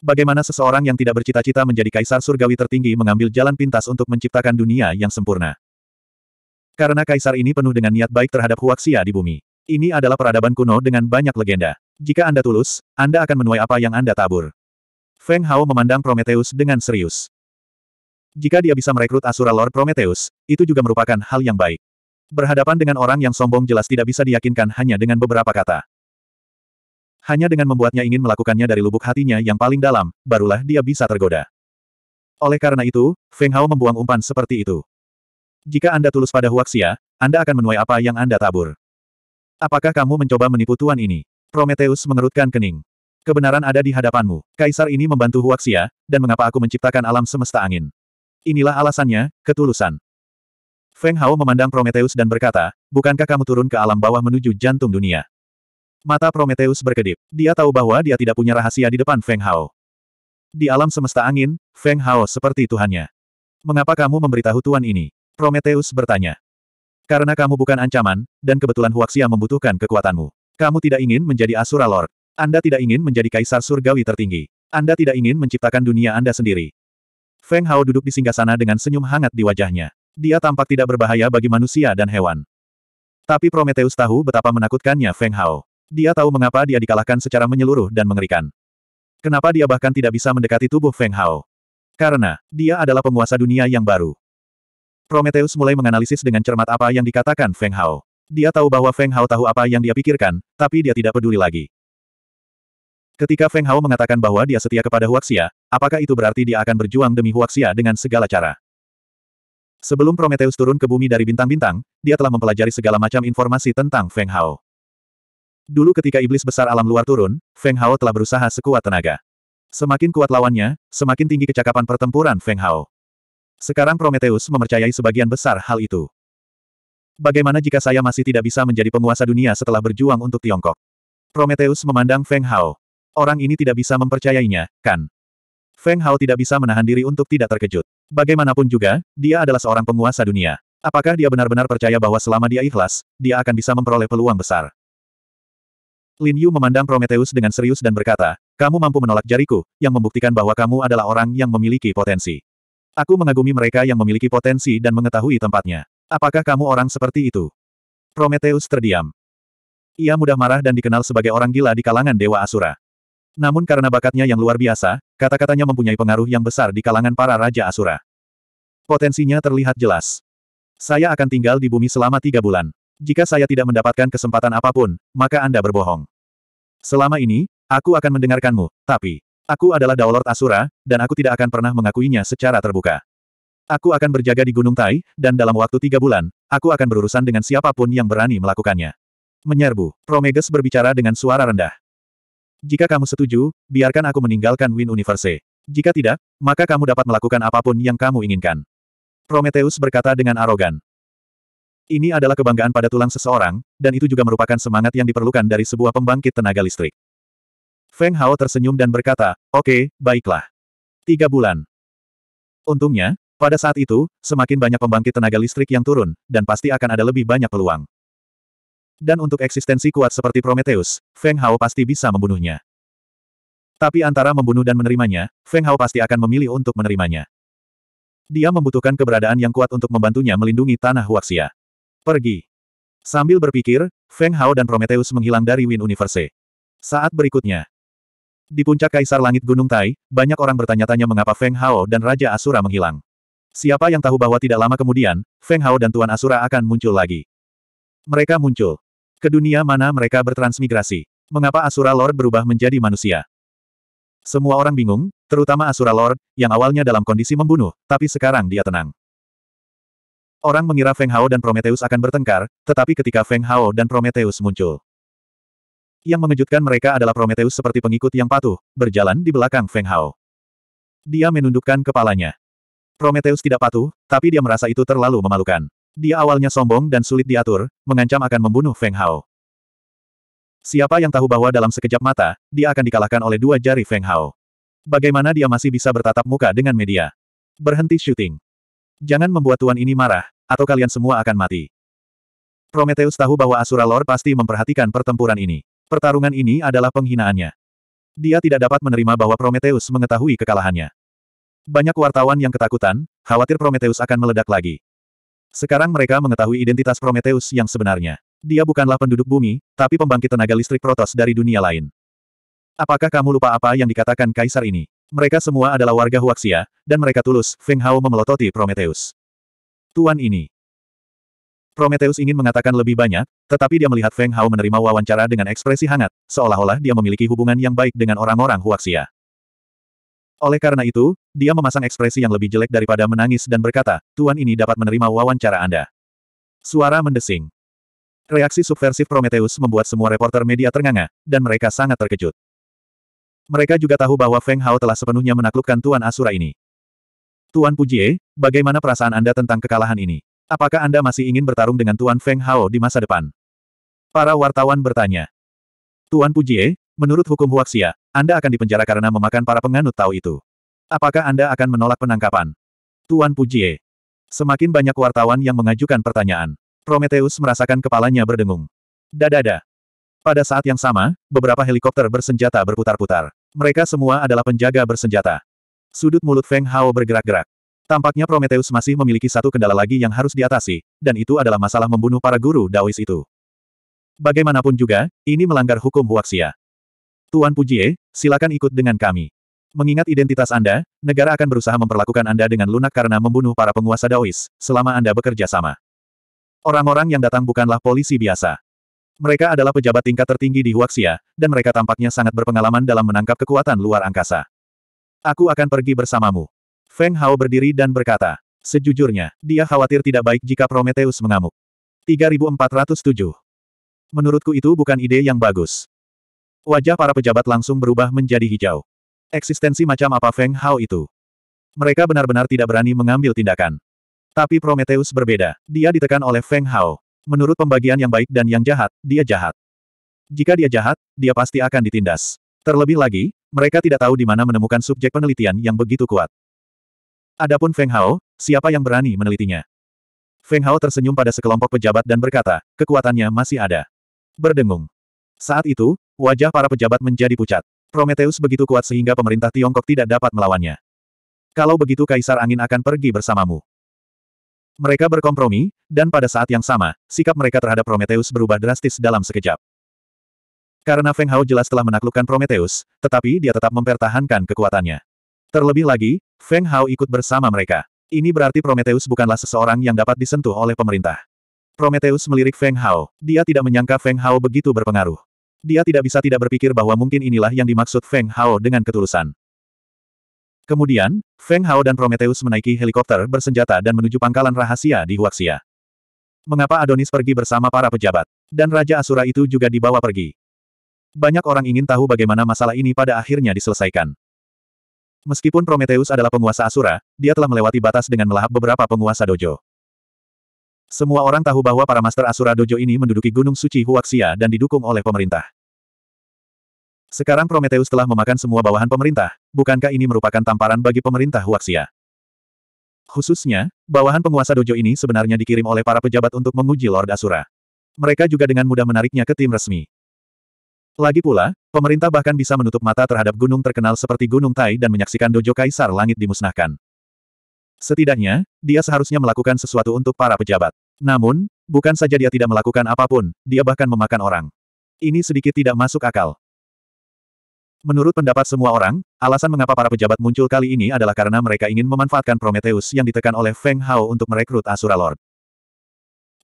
Bagaimana seseorang yang tidak bercita-cita menjadi kaisar surgawi tertinggi mengambil jalan pintas untuk menciptakan dunia yang sempurna? Karena kaisar ini penuh dengan niat baik terhadap Huaxia di bumi. Ini adalah peradaban kuno dengan banyak legenda. Jika Anda tulus, Anda akan menuai apa yang Anda tabur. Feng Hao memandang Prometheus dengan serius. Jika dia bisa merekrut Asura Lord Prometheus, itu juga merupakan hal yang baik. Berhadapan dengan orang yang sombong jelas tidak bisa diyakinkan hanya dengan beberapa kata. Hanya dengan membuatnya ingin melakukannya dari lubuk hatinya yang paling dalam, barulah dia bisa tergoda. Oleh karena itu, Feng Hao membuang umpan seperti itu. Jika Anda tulus pada Huaxia, Anda akan menuai apa yang Anda tabur. Apakah kamu mencoba menipu tuan ini? Prometheus mengerutkan kening. Kebenaran ada di hadapanmu. Kaisar ini membantu Huaxia, dan mengapa aku menciptakan alam semesta angin. Inilah alasannya, ketulusan. Feng Hao memandang Prometheus dan berkata, bukankah kamu turun ke alam bawah menuju jantung dunia? Mata Prometheus berkedip. Dia tahu bahwa dia tidak punya rahasia di depan Feng Hao. Di alam semesta angin, Feng Hao seperti Tuhannya. Mengapa kamu memberitahu Tuan ini? Prometheus bertanya. Karena kamu bukan ancaman, dan kebetulan Huaxia membutuhkan kekuatanmu. Kamu tidak ingin menjadi Asura Lord. Anda tidak ingin menjadi kaisar surgawi tertinggi. Anda tidak ingin menciptakan dunia Anda sendiri. Feng Hao duduk di singgasana dengan senyum hangat di wajahnya. Dia tampak tidak berbahaya bagi manusia dan hewan. Tapi Prometheus tahu betapa menakutkannya Feng Hao. Dia tahu mengapa dia dikalahkan secara menyeluruh dan mengerikan. Kenapa dia bahkan tidak bisa mendekati tubuh Feng Hao? Karena, dia adalah penguasa dunia yang baru. Prometheus mulai menganalisis dengan cermat apa yang dikatakan Feng Hao. Dia tahu bahwa Feng Hao tahu apa yang dia pikirkan, tapi dia tidak peduli lagi. Ketika Feng Hao mengatakan bahwa dia setia kepada Huaxia, apakah itu berarti dia akan berjuang demi Huaxia dengan segala cara? Sebelum Prometheus turun ke bumi dari bintang-bintang, dia telah mempelajari segala macam informasi tentang Feng Hao. Dulu ketika iblis besar alam luar turun, Feng Hao telah berusaha sekuat tenaga. Semakin kuat lawannya, semakin tinggi kecakapan pertempuran Feng Hao. Sekarang Prometheus memercayai sebagian besar hal itu. Bagaimana jika saya masih tidak bisa menjadi penguasa dunia setelah berjuang untuk Tiongkok? Prometheus memandang Feng Hao. Orang ini tidak bisa mempercayainya, kan? Feng Hao tidak bisa menahan diri untuk tidak terkejut. Bagaimanapun juga, dia adalah seorang penguasa dunia. Apakah dia benar-benar percaya bahwa selama dia ikhlas, dia akan bisa memperoleh peluang besar? Lin Yu memandang Prometheus dengan serius dan berkata, kamu mampu menolak jariku, yang membuktikan bahwa kamu adalah orang yang memiliki potensi. Aku mengagumi mereka yang memiliki potensi dan mengetahui tempatnya. Apakah kamu orang seperti itu? Prometheus terdiam. Ia mudah marah dan dikenal sebagai orang gila di kalangan Dewa Asura. Namun karena bakatnya yang luar biasa, kata-katanya mempunyai pengaruh yang besar di kalangan para Raja Asura. Potensinya terlihat jelas. Saya akan tinggal di bumi selama tiga bulan. Jika saya tidak mendapatkan kesempatan apapun, maka Anda berbohong. Selama ini, aku akan mendengarkanmu, tapi, aku adalah Daulord Asura, dan aku tidak akan pernah mengakuinya secara terbuka. Aku akan berjaga di Gunung Tai, dan dalam waktu tiga bulan, aku akan berurusan dengan siapapun yang berani melakukannya. Menyerbu, Prometheus berbicara dengan suara rendah. Jika kamu setuju, biarkan aku meninggalkan Win Universe. Jika tidak, maka kamu dapat melakukan apapun yang kamu inginkan. Prometheus berkata dengan arogan. Ini adalah kebanggaan pada tulang seseorang, dan itu juga merupakan semangat yang diperlukan dari sebuah pembangkit tenaga listrik. Feng Hao tersenyum dan berkata, oke, okay, baiklah. Tiga bulan. Untungnya, pada saat itu, semakin banyak pembangkit tenaga listrik yang turun, dan pasti akan ada lebih banyak peluang. Dan untuk eksistensi kuat seperti Prometheus, Feng Hao pasti bisa membunuhnya. Tapi antara membunuh dan menerimanya, Feng Hao pasti akan memilih untuk menerimanya. Dia membutuhkan keberadaan yang kuat untuk membantunya melindungi tanah Huaxia. Pergi. Sambil berpikir, Feng Hao dan Prometheus menghilang dari Win Universe. Saat berikutnya. Di puncak Kaisar Langit Gunung Tai, banyak orang bertanya-tanya mengapa Feng Hao dan Raja Asura menghilang. Siapa yang tahu bahwa tidak lama kemudian, Feng Hao dan Tuan Asura akan muncul lagi. Mereka muncul. Ke dunia mana mereka bertransmigrasi? Mengapa Asura Lord berubah menjadi manusia? Semua orang bingung, terutama Asura Lord, yang awalnya dalam kondisi membunuh, tapi sekarang dia tenang. Orang mengira Feng Hao dan Prometheus akan bertengkar, tetapi ketika Feng Hao dan Prometheus muncul. Yang mengejutkan mereka adalah Prometheus seperti pengikut yang patuh, berjalan di belakang Feng Hao. Dia menundukkan kepalanya. Prometheus tidak patuh, tapi dia merasa itu terlalu memalukan. Dia awalnya sombong dan sulit diatur, mengancam akan membunuh Feng Hao. Siapa yang tahu bahwa dalam sekejap mata, dia akan dikalahkan oleh dua jari Feng Hao. Bagaimana dia masih bisa bertatap muka dengan media? Berhenti syuting. Jangan membuat tuan ini marah, atau kalian semua akan mati. Prometheus tahu bahwa Asura Lord pasti memperhatikan pertempuran ini. Pertarungan ini adalah penghinaannya. Dia tidak dapat menerima bahwa Prometheus mengetahui kekalahannya. Banyak wartawan yang ketakutan, khawatir Prometheus akan meledak lagi. Sekarang mereka mengetahui identitas Prometheus yang sebenarnya. Dia bukanlah penduduk bumi, tapi pembangkit tenaga listrik Protos dari dunia lain. Apakah kamu lupa apa yang dikatakan kaisar ini? Mereka semua adalah warga Huaxia, dan mereka tulus, Feng Hao memelototi Prometheus. Tuan ini. Prometheus ingin mengatakan lebih banyak, tetapi dia melihat Feng Hao menerima wawancara dengan ekspresi hangat, seolah-olah dia memiliki hubungan yang baik dengan orang-orang Huaxia. Oleh karena itu, dia memasang ekspresi yang lebih jelek daripada menangis dan berkata, Tuan ini dapat menerima wawancara Anda. Suara mendesing. Reaksi subversif Prometheus membuat semua reporter media ternganga, dan mereka sangat terkejut. Mereka juga tahu bahwa Feng Hao telah sepenuhnya menaklukkan Tuan Asura ini. Tuan Pujie, bagaimana perasaan Anda tentang kekalahan ini? Apakah Anda masih ingin bertarung dengan Tuan Feng Hao di masa depan? Para wartawan bertanya. Tuan Pujie, Menurut hukum Huaxia, Anda akan dipenjara karena memakan para penganut tahu itu. Apakah Anda akan menolak penangkapan? Tuan Pujie. Semakin banyak wartawan yang mengajukan pertanyaan. Prometheus merasakan kepalanya berdengung. Dadada. Pada saat yang sama, beberapa helikopter bersenjata berputar-putar. Mereka semua adalah penjaga bersenjata. Sudut mulut Feng Hao bergerak-gerak. Tampaknya Prometheus masih memiliki satu kendala lagi yang harus diatasi, dan itu adalah masalah membunuh para guru Daois itu. Bagaimanapun juga, ini melanggar hukum Huaxia. Tuan Pujie, silakan ikut dengan kami. Mengingat identitas Anda, negara akan berusaha memperlakukan Anda dengan lunak karena membunuh para penguasa Daois, selama Anda bekerja sama. Orang-orang yang datang bukanlah polisi biasa. Mereka adalah pejabat tingkat tertinggi di Huaxia, dan mereka tampaknya sangat berpengalaman dalam menangkap kekuatan luar angkasa. Aku akan pergi bersamamu. Feng Hao berdiri dan berkata, sejujurnya, dia khawatir tidak baik jika Prometheus mengamuk. 3407 Menurutku itu bukan ide yang bagus. Wajah para pejabat langsung berubah menjadi hijau. Eksistensi macam apa Feng Hao itu? Mereka benar-benar tidak berani mengambil tindakan. Tapi Prometheus berbeda. Dia ditekan oleh Feng Hao. Menurut pembagian yang baik dan yang jahat, dia jahat. Jika dia jahat, dia pasti akan ditindas. Terlebih lagi, mereka tidak tahu di mana menemukan subjek penelitian yang begitu kuat. Adapun Feng Hao, siapa yang berani menelitinya? Feng Hao tersenyum pada sekelompok pejabat dan berkata, kekuatannya masih ada. Berdengung. Saat itu, wajah para pejabat menjadi pucat. Prometheus begitu kuat sehingga pemerintah Tiongkok tidak dapat melawannya. Kalau begitu Kaisar Angin akan pergi bersamamu. Mereka berkompromi, dan pada saat yang sama, sikap mereka terhadap Prometheus berubah drastis dalam sekejap. Karena Feng Hao jelas telah menaklukkan Prometheus, tetapi dia tetap mempertahankan kekuatannya. Terlebih lagi, Feng Hao ikut bersama mereka. Ini berarti Prometheus bukanlah seseorang yang dapat disentuh oleh pemerintah. Prometheus melirik Feng Hao. Dia tidak menyangka Feng Hao begitu berpengaruh. Dia tidak bisa tidak berpikir bahwa mungkin inilah yang dimaksud Feng Hao dengan ketulusan. Kemudian, Feng Hao dan Prometheus menaiki helikopter bersenjata dan menuju pangkalan rahasia di Huaxia. Mengapa Adonis pergi bersama para pejabat? Dan Raja Asura itu juga dibawa pergi. Banyak orang ingin tahu bagaimana masalah ini pada akhirnya diselesaikan. Meskipun Prometheus adalah penguasa Asura, dia telah melewati batas dengan melahap beberapa penguasa dojo. Semua orang tahu bahwa para Master Asura Dojo ini menduduki Gunung Suci Huaxia dan didukung oleh pemerintah. Sekarang Prometheus telah memakan semua bawahan pemerintah, bukankah ini merupakan tamparan bagi pemerintah Huaxia? Khususnya, bawahan penguasa dojo ini sebenarnya dikirim oleh para pejabat untuk menguji Lord Asura. Mereka juga dengan mudah menariknya ke tim resmi. Lagi pula, pemerintah bahkan bisa menutup mata terhadap gunung terkenal seperti Gunung Tai dan menyaksikan dojo Kaisar Langit dimusnahkan. Setidaknya, dia seharusnya melakukan sesuatu untuk para pejabat. Namun, bukan saja dia tidak melakukan apapun, dia bahkan memakan orang. Ini sedikit tidak masuk akal. Menurut pendapat semua orang, alasan mengapa para pejabat muncul kali ini adalah karena mereka ingin memanfaatkan Prometheus yang ditekan oleh Feng Hao untuk merekrut Asura Lord.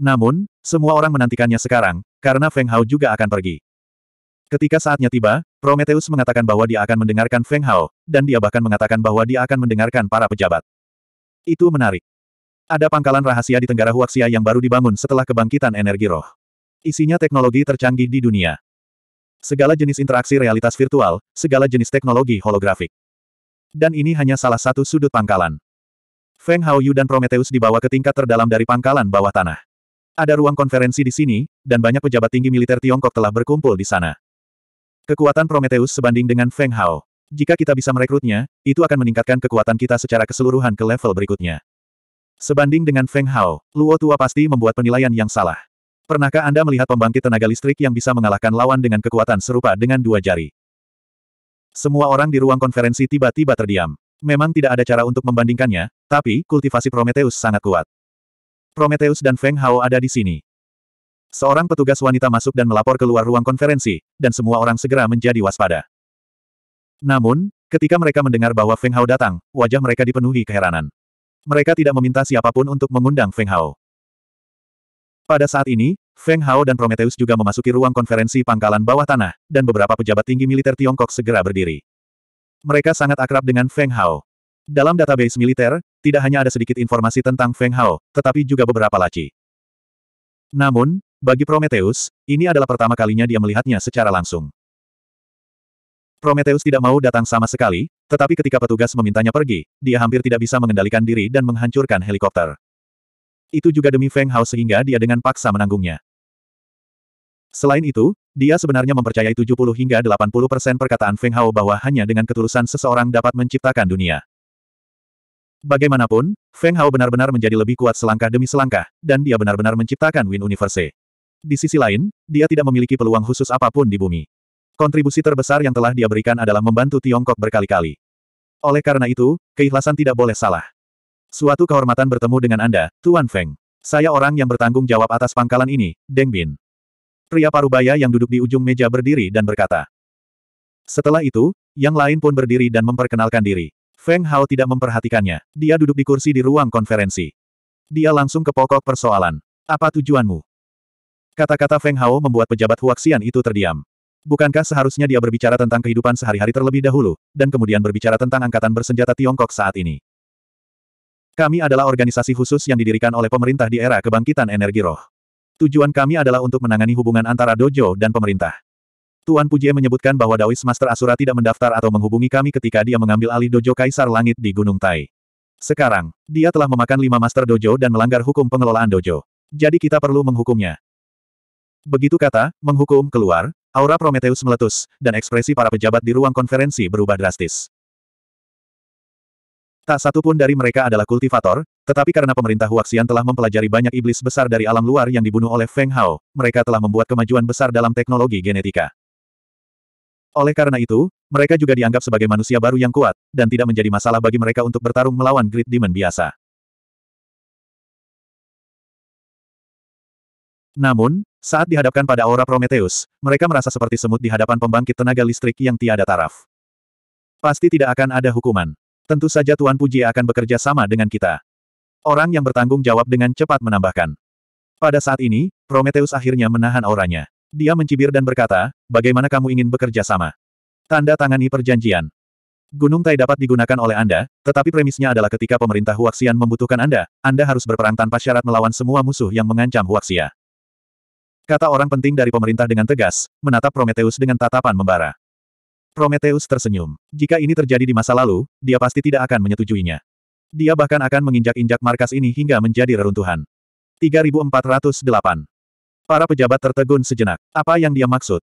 Namun, semua orang menantikannya sekarang, karena Feng Hao juga akan pergi. Ketika saatnya tiba, Prometheus mengatakan bahwa dia akan mendengarkan Feng Hao, dan dia bahkan mengatakan bahwa dia akan mendengarkan para pejabat. Itu menarik. Ada pangkalan rahasia di Tenggara Huaxia yang baru dibangun setelah kebangkitan energi roh. Isinya teknologi tercanggih di dunia. Segala jenis interaksi realitas virtual, segala jenis teknologi holografik. Dan ini hanya salah satu sudut pangkalan. Feng Yu dan Prometheus dibawa ke tingkat terdalam dari pangkalan bawah tanah. Ada ruang konferensi di sini, dan banyak pejabat tinggi militer Tiongkok telah berkumpul di sana. Kekuatan Prometheus sebanding dengan Feng Hao. Jika kita bisa merekrutnya, itu akan meningkatkan kekuatan kita secara keseluruhan ke level berikutnya. Sebanding dengan Feng Hao, Luo Tua pasti membuat penilaian yang salah. Pernahkah Anda melihat pembangkit tenaga listrik yang bisa mengalahkan lawan dengan kekuatan serupa dengan dua jari? Semua orang di ruang konferensi tiba-tiba terdiam. Memang tidak ada cara untuk membandingkannya, tapi kultivasi Prometheus sangat kuat. Prometheus dan Feng Hao ada di sini. Seorang petugas wanita masuk dan melapor keluar ruang konferensi, dan semua orang segera menjadi waspada. Namun, ketika mereka mendengar bahwa Feng Hao datang, wajah mereka dipenuhi keheranan. Mereka tidak meminta siapapun untuk mengundang Feng Hao. Pada saat ini, Feng Hao dan Prometheus juga memasuki ruang konferensi pangkalan bawah tanah, dan beberapa pejabat tinggi militer Tiongkok segera berdiri. Mereka sangat akrab dengan Feng Hao. Dalam database militer, tidak hanya ada sedikit informasi tentang Feng Hao, tetapi juga beberapa laci. Namun, bagi Prometheus, ini adalah pertama kalinya dia melihatnya secara langsung. Prometheus tidak mau datang sama sekali, tetapi ketika petugas memintanya pergi, dia hampir tidak bisa mengendalikan diri dan menghancurkan helikopter. Itu juga demi Feng Hao sehingga dia dengan paksa menanggungnya. Selain itu, dia sebenarnya mempercayai 70 hingga 80 persen perkataan Feng Hao bahwa hanya dengan ketulusan seseorang dapat menciptakan dunia. Bagaimanapun, Feng Hao benar-benar menjadi lebih kuat selangkah demi selangkah, dan dia benar-benar menciptakan Win Universe. Di sisi lain, dia tidak memiliki peluang khusus apapun di bumi. Kontribusi terbesar yang telah dia berikan adalah membantu Tiongkok berkali-kali. Oleh karena itu, keikhlasan tidak boleh salah. Suatu kehormatan bertemu dengan Anda, Tuan Feng. Saya orang yang bertanggung jawab atas pangkalan ini, Deng Bin. Pria parubaya yang duduk di ujung meja berdiri dan berkata. Setelah itu, yang lain pun berdiri dan memperkenalkan diri. Feng Hao tidak memperhatikannya. Dia duduk di kursi di ruang konferensi. Dia langsung ke pokok persoalan. Apa tujuanmu? Kata-kata Feng Hao membuat pejabat Huaxian itu terdiam. Bukankah seharusnya dia berbicara tentang kehidupan sehari-hari terlebih dahulu, dan kemudian berbicara tentang angkatan bersenjata Tiongkok saat ini? Kami adalah organisasi khusus yang didirikan oleh pemerintah di era kebangkitan energi roh. Tujuan kami adalah untuk menangani hubungan antara dojo dan pemerintah. Tuan Puji menyebutkan bahwa Daois Master Asura tidak mendaftar atau menghubungi kami ketika dia mengambil alih dojo Kaisar Langit di Gunung Tai. Sekarang, dia telah memakan lima Master Dojo dan melanggar hukum pengelolaan dojo. Jadi kita perlu menghukumnya. Begitu kata, menghukum keluar, Aura Prometheus meletus, dan ekspresi para pejabat di ruang konferensi berubah drastis. Tak satu pun dari mereka adalah kultivator, tetapi karena pemerintah Huaxian telah mempelajari banyak iblis besar dari alam luar yang dibunuh oleh Feng Hao, mereka telah membuat kemajuan besar dalam teknologi genetika. Oleh karena itu, mereka juga dianggap sebagai manusia baru yang kuat, dan tidak menjadi masalah bagi mereka untuk bertarung melawan Great Demon biasa. Namun, saat dihadapkan pada aura Prometheus, mereka merasa seperti semut di hadapan pembangkit tenaga listrik yang tiada taraf. Pasti tidak akan ada hukuman. Tentu saja Tuan Puji akan bekerja sama dengan kita. Orang yang bertanggung jawab dengan cepat menambahkan. Pada saat ini, Prometheus akhirnya menahan auranya. Dia mencibir dan berkata, bagaimana kamu ingin bekerja sama? Tanda tangani perjanjian. Gunung Tai dapat digunakan oleh Anda, tetapi premisnya adalah ketika pemerintah Huaxian membutuhkan Anda, Anda harus berperang tanpa syarat melawan semua musuh yang mengancam Huaxia kata orang penting dari pemerintah dengan tegas, menatap Prometheus dengan tatapan membara. Prometheus tersenyum. Jika ini terjadi di masa lalu, dia pasti tidak akan menyetujuinya. Dia bahkan akan menginjak-injak markas ini hingga menjadi reruntuhan. 3408. Para pejabat tertegun sejenak. Apa yang dia maksud?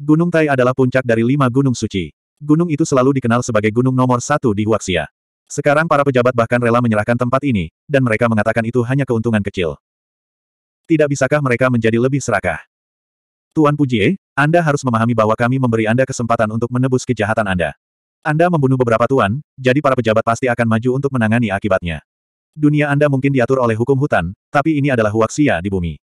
Gunung Tai adalah puncak dari lima gunung suci. Gunung itu selalu dikenal sebagai gunung nomor satu di Huaxia. Sekarang para pejabat bahkan rela menyerahkan tempat ini, dan mereka mengatakan itu hanya keuntungan kecil. Tidak bisakah mereka menjadi lebih serakah? Tuan Puji? Anda harus memahami bahwa kami memberi Anda kesempatan untuk menebus kejahatan Anda. Anda membunuh beberapa tuan, jadi para pejabat pasti akan maju untuk menangani akibatnya. Dunia Anda mungkin diatur oleh hukum hutan, tapi ini adalah huaksia di bumi.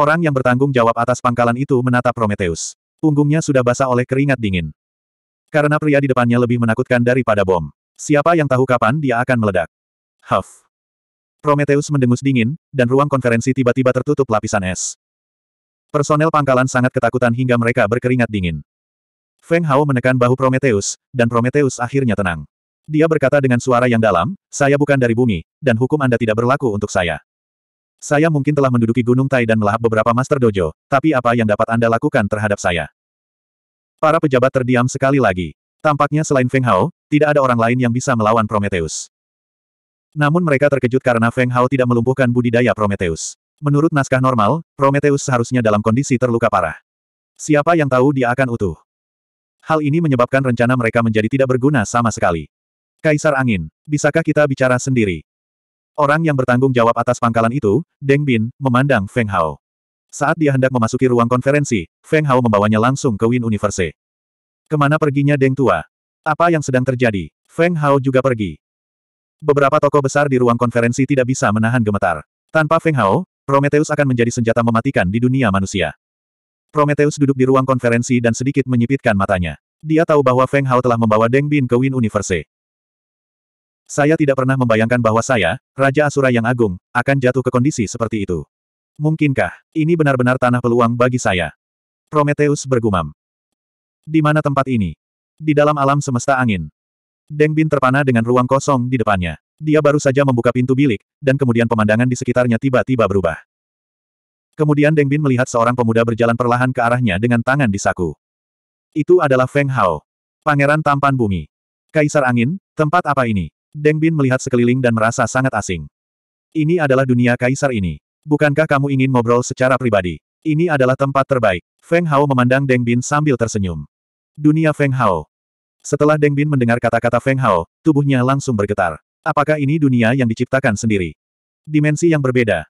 Orang yang bertanggung jawab atas pangkalan itu menatap Prometheus. Punggungnya sudah basah oleh keringat dingin. Karena pria di depannya lebih menakutkan daripada bom. Siapa yang tahu kapan dia akan meledak? Huff. Prometheus mendengus dingin, dan ruang konferensi tiba-tiba tertutup lapisan es. Personel pangkalan sangat ketakutan hingga mereka berkeringat dingin. Feng Hao menekan bahu Prometheus, dan Prometheus akhirnya tenang. Dia berkata dengan suara yang dalam, saya bukan dari bumi, dan hukum Anda tidak berlaku untuk saya. Saya mungkin telah menduduki Gunung Tai dan melahap beberapa Master Dojo, tapi apa yang dapat Anda lakukan terhadap saya? Para pejabat terdiam sekali lagi. Tampaknya selain Feng Hao, tidak ada orang lain yang bisa melawan Prometheus. Namun mereka terkejut karena Feng Hao tidak melumpuhkan budidaya Prometheus. Menurut naskah normal, Prometheus seharusnya dalam kondisi terluka parah. Siapa yang tahu dia akan utuh? Hal ini menyebabkan rencana mereka menjadi tidak berguna sama sekali. Kaisar Angin, bisakah kita bicara sendiri? Orang yang bertanggung jawab atas pangkalan itu, Deng Bin, memandang Feng Hao. Saat dia hendak memasuki ruang konferensi, Feng Hao membawanya langsung ke Win Universe. Kemana perginya Deng Tua? Apa yang sedang terjadi? Feng Hao juga pergi. Beberapa tokoh besar di ruang konferensi tidak bisa menahan gemetar. Tanpa Feng Hao, Prometheus akan menjadi senjata mematikan di dunia manusia. Prometheus duduk di ruang konferensi dan sedikit menyipitkan matanya. Dia tahu bahwa Feng Hao telah membawa Deng Bin ke Win Universe. Saya tidak pernah membayangkan bahwa saya, Raja Asura yang agung, akan jatuh ke kondisi seperti itu. Mungkinkah, ini benar-benar tanah peluang bagi saya? Prometheus bergumam. Di mana tempat ini? Di dalam alam semesta angin. Deng Bin terpana dengan ruang kosong di depannya. Dia baru saja membuka pintu bilik, dan kemudian pemandangan di sekitarnya tiba-tiba berubah. Kemudian Deng Bin melihat seorang pemuda berjalan perlahan ke arahnya dengan tangan di saku. Itu adalah Feng Hao. Pangeran tampan bumi. Kaisar angin, tempat apa ini? Deng Bin melihat sekeliling dan merasa sangat asing. Ini adalah dunia kaisar ini. Bukankah kamu ingin ngobrol secara pribadi? Ini adalah tempat terbaik. Feng Hao memandang Deng Bin sambil tersenyum. Dunia Feng Hao. Setelah Deng Bin mendengar kata-kata Feng Hao, tubuhnya langsung bergetar. Apakah ini dunia yang diciptakan sendiri? Dimensi yang berbeda.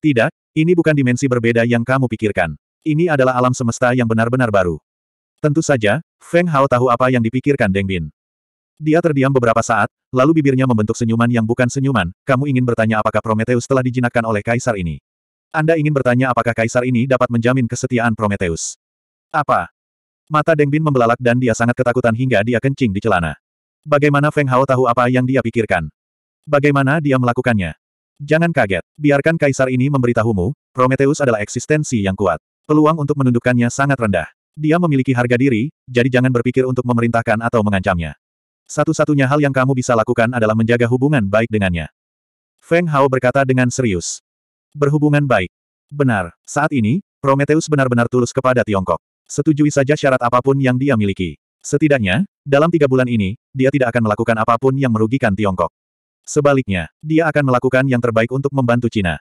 Tidak, ini bukan dimensi berbeda yang kamu pikirkan. Ini adalah alam semesta yang benar-benar baru. Tentu saja, Feng Hao tahu apa yang dipikirkan Deng Bin. Dia terdiam beberapa saat, lalu bibirnya membentuk senyuman yang bukan senyuman, kamu ingin bertanya apakah Prometheus telah dijinakkan oleh kaisar ini? Anda ingin bertanya apakah kaisar ini dapat menjamin kesetiaan Prometheus? Apa? Mata Deng Bin membelalak dan dia sangat ketakutan hingga dia kencing di celana. Bagaimana Feng Hao tahu apa yang dia pikirkan? Bagaimana dia melakukannya? Jangan kaget, biarkan kaisar ini memberitahumu, Prometheus adalah eksistensi yang kuat. Peluang untuk menundukkannya sangat rendah. Dia memiliki harga diri, jadi jangan berpikir untuk memerintahkan atau mengancamnya. Satu-satunya hal yang kamu bisa lakukan adalah menjaga hubungan baik dengannya. Feng Hao berkata dengan serius. Berhubungan baik. Benar, saat ini, Prometheus benar-benar tulus kepada Tiongkok. Setujui saja syarat apapun yang dia miliki. Setidaknya, dalam tiga bulan ini, dia tidak akan melakukan apapun yang merugikan Tiongkok. Sebaliknya, dia akan melakukan yang terbaik untuk membantu Cina.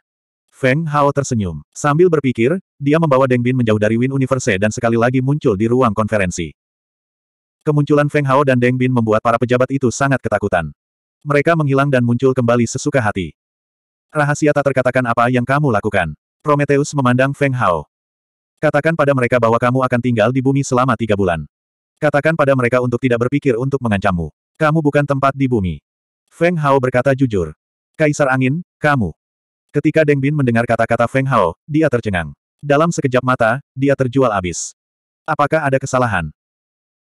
Feng Hao tersenyum. Sambil berpikir, dia membawa Deng Bin menjauh dari Win Universe dan sekali lagi muncul di ruang konferensi. Kemunculan Feng Hao dan Deng Bin membuat para pejabat itu sangat ketakutan. Mereka menghilang dan muncul kembali sesuka hati. Rahasia tak terkatakan apa yang kamu lakukan. Prometheus memandang Feng Hao. Katakan pada mereka bahwa kamu akan tinggal di bumi selama tiga bulan. Katakan pada mereka untuk tidak berpikir untuk mengancammu. Kamu bukan tempat di bumi. Feng Hao berkata jujur. Kaisar Angin, kamu. Ketika Deng Bin mendengar kata-kata Feng Hao, dia tercengang. Dalam sekejap mata, dia terjual abis. Apakah ada kesalahan?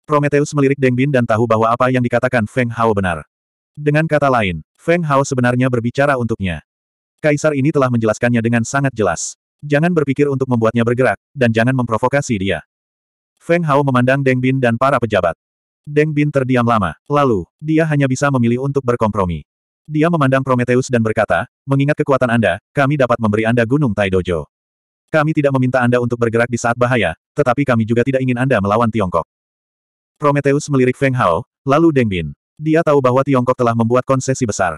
Prometheus melirik Deng Bin dan tahu bahwa apa yang dikatakan Feng Hao benar. Dengan kata lain, Feng Hao sebenarnya berbicara untuknya. Kaisar ini telah menjelaskannya dengan sangat jelas. Jangan berpikir untuk membuatnya bergerak, dan jangan memprovokasi dia. Feng Hao memandang Deng Bin dan para pejabat. Deng Bin terdiam lama, lalu, dia hanya bisa memilih untuk berkompromi. Dia memandang Prometheus dan berkata, mengingat kekuatan Anda, kami dapat memberi Anda Gunung Taidojo. Kami tidak meminta Anda untuk bergerak di saat bahaya, tetapi kami juga tidak ingin Anda melawan Tiongkok. Prometheus melirik Feng Hao, lalu Deng Bin. Dia tahu bahwa Tiongkok telah membuat konsesi besar.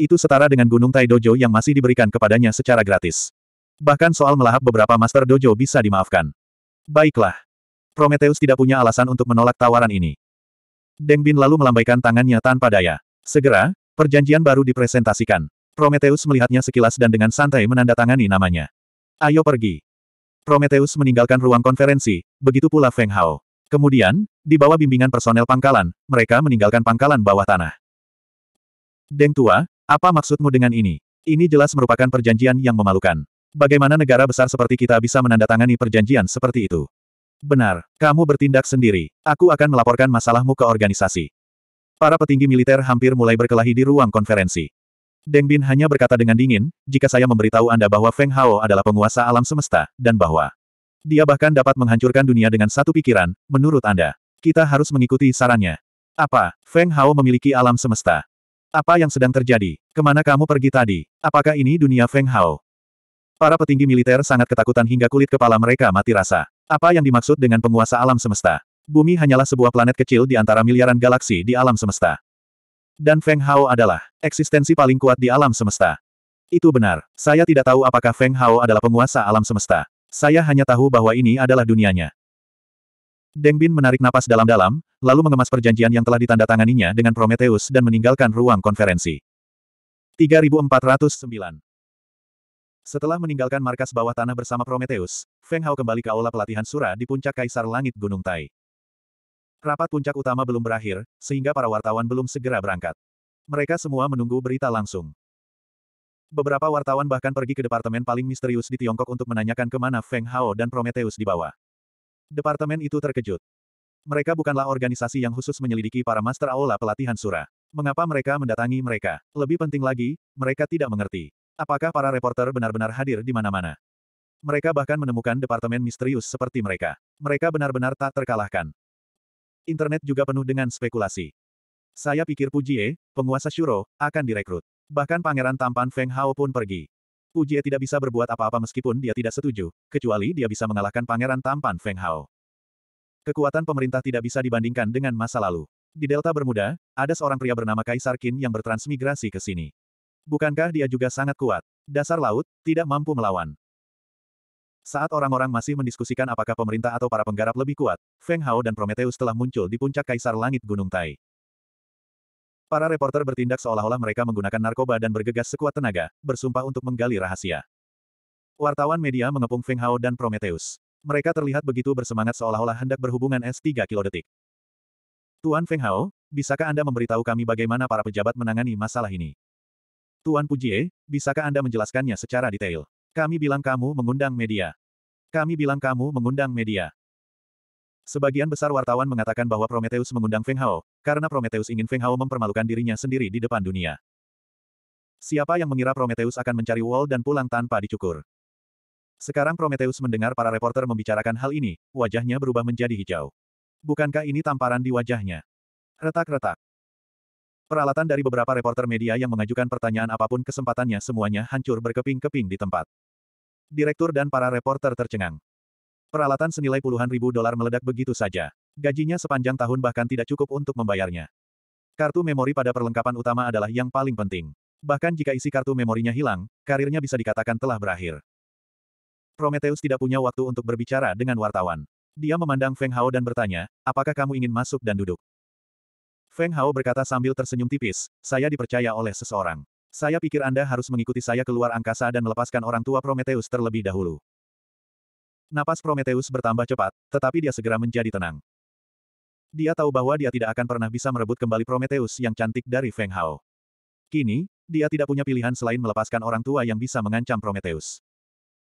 Itu setara dengan Gunung Taidojo yang masih diberikan kepadanya secara gratis. Bahkan soal melahap beberapa Master Dojo bisa dimaafkan. Baiklah. Prometheus tidak punya alasan untuk menolak tawaran ini. Deng Bin lalu melambaikan tangannya tanpa daya. Segera, perjanjian baru dipresentasikan. Prometheus melihatnya sekilas dan dengan santai menandatangani namanya. Ayo pergi. Prometheus meninggalkan ruang konferensi, begitu pula Feng Hao. Kemudian, di bawah bimbingan personel pangkalan, mereka meninggalkan pangkalan bawah tanah. Deng Tua, apa maksudmu dengan ini? Ini jelas merupakan perjanjian yang memalukan bagaimana negara besar seperti kita bisa menandatangani perjanjian seperti itu? Benar, kamu bertindak sendiri. Aku akan melaporkan masalahmu ke organisasi. Para petinggi militer hampir mulai berkelahi di ruang konferensi. Deng Bin hanya berkata dengan dingin, jika saya memberitahu Anda bahwa Feng Hao adalah penguasa alam semesta, dan bahwa dia bahkan dapat menghancurkan dunia dengan satu pikiran, menurut Anda. Kita harus mengikuti sarannya. Apa, Feng Hao memiliki alam semesta? Apa yang sedang terjadi? Kemana kamu pergi tadi? Apakah ini dunia Feng Hao? Para petinggi militer sangat ketakutan hingga kulit kepala mereka mati rasa. Apa yang dimaksud dengan penguasa alam semesta? Bumi hanyalah sebuah planet kecil di antara miliaran galaksi di alam semesta. Dan Feng Hao adalah eksistensi paling kuat di alam semesta. Itu benar. Saya tidak tahu apakah Feng Hao adalah penguasa alam semesta. Saya hanya tahu bahwa ini adalah dunianya. Deng Bin menarik napas dalam-dalam, lalu mengemas perjanjian yang telah ditandatanganinya dengan Prometheus dan meninggalkan ruang konferensi. 3409 setelah meninggalkan markas bawah tanah bersama Prometheus, Feng Hao kembali ke aula pelatihan Sura di puncak Kaisar Langit Gunung Tai. Rapat puncak utama belum berakhir, sehingga para wartawan belum segera berangkat. Mereka semua menunggu berita langsung. Beberapa wartawan bahkan pergi ke departemen paling misterius di Tiongkok untuk menanyakan kemana Feng Hao dan Prometheus dibawa. Departemen itu terkejut. Mereka bukanlah organisasi yang khusus menyelidiki para master aula pelatihan Sura. Mengapa mereka mendatangi mereka? Lebih penting lagi, mereka tidak mengerti. Apakah para reporter benar-benar hadir di mana-mana? Mereka bahkan menemukan departemen misterius seperti mereka. Mereka benar-benar tak terkalahkan. Internet juga penuh dengan spekulasi. Saya pikir Pujie, penguasa Shuro, akan direkrut. Bahkan pangeran tampan Feng Hao pun pergi. Pujie tidak bisa berbuat apa-apa meskipun dia tidak setuju, kecuali dia bisa mengalahkan pangeran tampan Feng Hao. Kekuatan pemerintah tidak bisa dibandingkan dengan masa lalu. Di Delta Bermuda, ada seorang pria bernama Kaisar Qin yang bertransmigrasi ke sini. Bukankah dia juga sangat kuat? Dasar laut, tidak mampu melawan. Saat orang-orang masih mendiskusikan apakah pemerintah atau para penggarap lebih kuat, Feng Hao dan Prometheus telah muncul di puncak Kaisar Langit Gunung Tai. Para reporter bertindak seolah-olah mereka menggunakan narkoba dan bergegas sekuat tenaga, bersumpah untuk menggali rahasia. Wartawan media mengepung Feng Hao dan Prometheus. Mereka terlihat begitu bersemangat seolah-olah hendak berhubungan S3 kilodetik. Tuan Feng Hao, bisakah Anda memberitahu kami bagaimana para pejabat menangani masalah ini? Tuan Pujie, eh, bisakah Anda menjelaskannya secara detail? Kami bilang kamu mengundang media. Kami bilang kamu mengundang media. Sebagian besar wartawan mengatakan bahwa Prometheus mengundang Feng Hao, karena Prometheus ingin Feng Hao mempermalukan dirinya sendiri di depan dunia. Siapa yang mengira Prometheus akan mencari Wall dan pulang tanpa dicukur? Sekarang Prometheus mendengar para reporter membicarakan hal ini, wajahnya berubah menjadi hijau. Bukankah ini tamparan di wajahnya? Retak-retak. Peralatan dari beberapa reporter media yang mengajukan pertanyaan apapun kesempatannya semuanya hancur berkeping-keping di tempat. Direktur dan para reporter tercengang. Peralatan senilai puluhan ribu dolar meledak begitu saja. Gajinya sepanjang tahun bahkan tidak cukup untuk membayarnya. Kartu memori pada perlengkapan utama adalah yang paling penting. Bahkan jika isi kartu memorinya hilang, karirnya bisa dikatakan telah berakhir. Prometheus tidak punya waktu untuk berbicara dengan wartawan. Dia memandang Feng Hao dan bertanya, apakah kamu ingin masuk dan duduk? Feng Hao berkata sambil tersenyum tipis, saya dipercaya oleh seseorang. Saya pikir Anda harus mengikuti saya keluar angkasa dan melepaskan orang tua Prometheus terlebih dahulu. Napas Prometheus bertambah cepat, tetapi dia segera menjadi tenang. Dia tahu bahwa dia tidak akan pernah bisa merebut kembali Prometheus yang cantik dari Feng Hao. Kini, dia tidak punya pilihan selain melepaskan orang tua yang bisa mengancam Prometheus.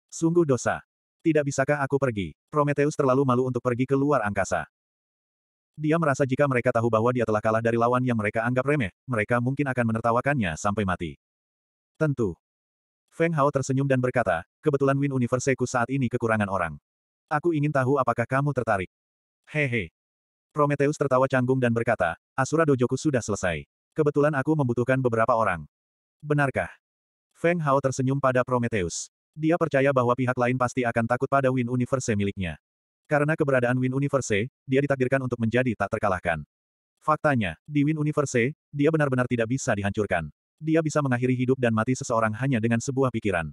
Sungguh dosa. Tidak bisakah aku pergi? Prometheus terlalu malu untuk pergi ke luar angkasa. Dia merasa jika mereka tahu bahwa dia telah kalah dari lawan yang mereka anggap remeh, mereka mungkin akan menertawakannya sampai mati. Tentu. Feng Hao tersenyum dan berkata, kebetulan Win Universe Universeku saat ini kekurangan orang. Aku ingin tahu apakah kamu tertarik. Hehe. Prometheus tertawa canggung dan berkata, Asura Dojoku sudah selesai. Kebetulan aku membutuhkan beberapa orang. Benarkah? Feng Hao tersenyum pada Prometheus. Dia percaya bahwa pihak lain pasti akan takut pada Win Universe miliknya. Karena keberadaan Win Universe, dia ditakdirkan untuk menjadi tak terkalahkan. Faktanya, di Win Universe, dia benar-benar tidak bisa dihancurkan. Dia bisa mengakhiri hidup dan mati seseorang hanya dengan sebuah pikiran.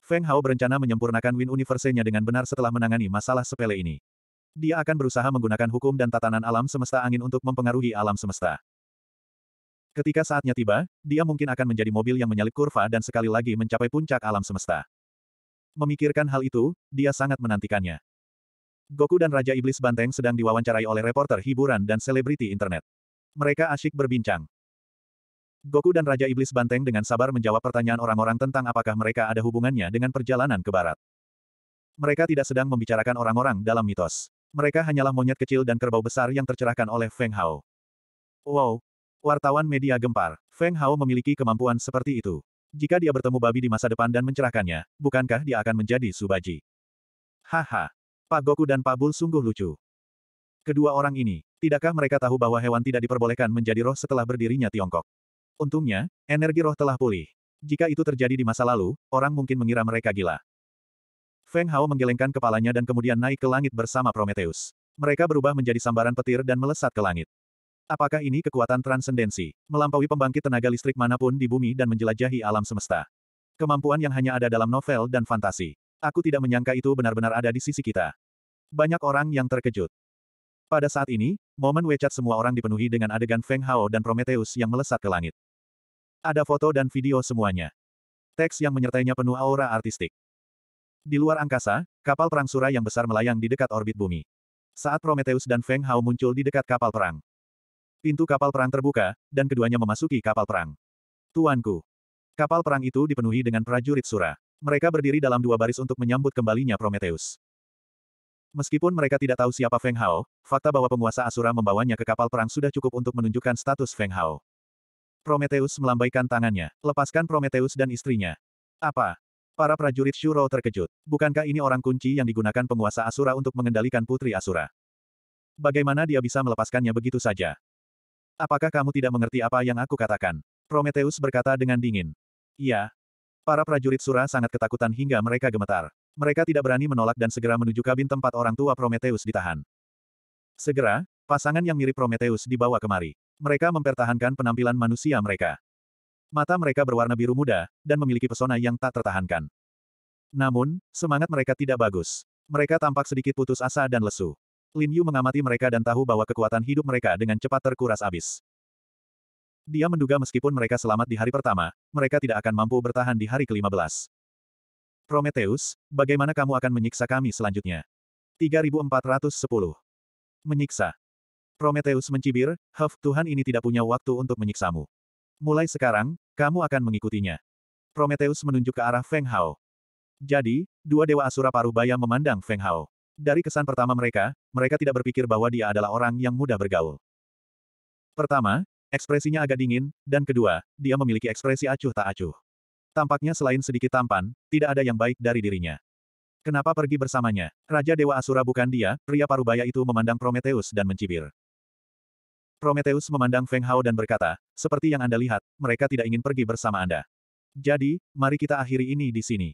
Feng Hao berencana menyempurnakan Win Universe-nya dengan benar setelah menangani masalah sepele ini. Dia akan berusaha menggunakan hukum dan tatanan alam semesta angin untuk mempengaruhi alam semesta. Ketika saatnya tiba, dia mungkin akan menjadi mobil yang menyalip kurva dan sekali lagi mencapai puncak alam semesta. Memikirkan hal itu, dia sangat menantikannya. Goku dan Raja Iblis Banteng sedang diwawancarai oleh reporter hiburan dan selebriti internet. Mereka asyik berbincang. Goku dan Raja Iblis Banteng dengan sabar menjawab pertanyaan orang-orang tentang apakah mereka ada hubungannya dengan perjalanan ke barat. Mereka tidak sedang membicarakan orang-orang dalam mitos. Mereka hanyalah monyet kecil dan kerbau besar yang tercerahkan oleh Feng Hao. Wow! Wartawan media gempar. Feng Hao memiliki kemampuan seperti itu. Jika dia bertemu babi di masa depan dan mencerahkannya, bukankah dia akan menjadi Subaji? Haha. Pak Goku dan Pak Bul sungguh lucu. Kedua orang ini, tidakkah mereka tahu bahwa hewan tidak diperbolehkan menjadi roh setelah berdirinya Tiongkok? Untungnya, energi roh telah pulih. Jika itu terjadi di masa lalu, orang mungkin mengira mereka gila. Feng Hao menggelengkan kepalanya dan kemudian naik ke langit bersama Prometheus. Mereka berubah menjadi sambaran petir dan melesat ke langit. Apakah ini kekuatan transendensi, melampaui pembangkit tenaga listrik manapun di bumi dan menjelajahi alam semesta? Kemampuan yang hanya ada dalam novel dan fantasi. Aku tidak menyangka itu benar-benar ada di sisi kita. Banyak orang yang terkejut. Pada saat ini, momen WeChat semua orang dipenuhi dengan adegan Feng Hao dan Prometheus yang melesat ke langit. Ada foto dan video semuanya. Teks yang menyertainya penuh aura artistik. Di luar angkasa, kapal perang Sura yang besar melayang di dekat orbit bumi. Saat Prometheus dan Feng Hao muncul di dekat kapal perang. Pintu kapal perang terbuka, dan keduanya memasuki kapal perang. Tuanku. Kapal perang itu dipenuhi dengan prajurit Sura. Mereka berdiri dalam dua baris untuk menyambut kembalinya Prometheus. Meskipun mereka tidak tahu siapa Feng Hao, fakta bahwa penguasa Asura membawanya ke kapal perang sudah cukup untuk menunjukkan status Feng Hao. Prometheus melambaikan tangannya. Lepaskan Prometheus dan istrinya. Apa? Para prajurit Shuro terkejut. Bukankah ini orang kunci yang digunakan penguasa Asura untuk mengendalikan Putri Asura? Bagaimana dia bisa melepaskannya begitu saja? Apakah kamu tidak mengerti apa yang aku katakan? Prometheus berkata dengan dingin. Iya, Para prajurit Sura sangat ketakutan hingga mereka gemetar. Mereka tidak berani menolak dan segera menuju kabin tempat orang tua Prometheus ditahan. Segera, pasangan yang mirip Prometheus dibawa kemari. Mereka mempertahankan penampilan manusia mereka. Mata mereka berwarna biru muda, dan memiliki pesona yang tak tertahankan. Namun, semangat mereka tidak bagus. Mereka tampak sedikit putus asa dan lesu. Lin Yu mengamati mereka dan tahu bahwa kekuatan hidup mereka dengan cepat terkuras habis. Dia menduga meskipun mereka selamat di hari pertama, mereka tidak akan mampu bertahan di hari kelima belas. Prometheus, bagaimana kamu akan menyiksa kami selanjutnya? 3410. Menyiksa. Prometheus mencibir, Huff, Tuhan ini tidak punya waktu untuk menyiksamu. Mulai sekarang, kamu akan mengikutinya. Prometheus menunjuk ke arah Feng Hao. Jadi, dua dewa asura paruh baya memandang Feng Hao. Dari kesan pertama mereka, mereka tidak berpikir bahwa dia adalah orang yang mudah bergaul. Pertama, Ekspresinya agak dingin, dan kedua, dia memiliki ekspresi acuh tak acuh. Tampaknya selain sedikit tampan, tidak ada yang baik dari dirinya. Kenapa pergi bersamanya? Raja Dewa Asura bukan dia, pria parubaya itu memandang Prometheus dan mencibir. Prometheus memandang Feng Hao dan berkata, seperti yang Anda lihat, mereka tidak ingin pergi bersama Anda. Jadi, mari kita akhiri ini di sini.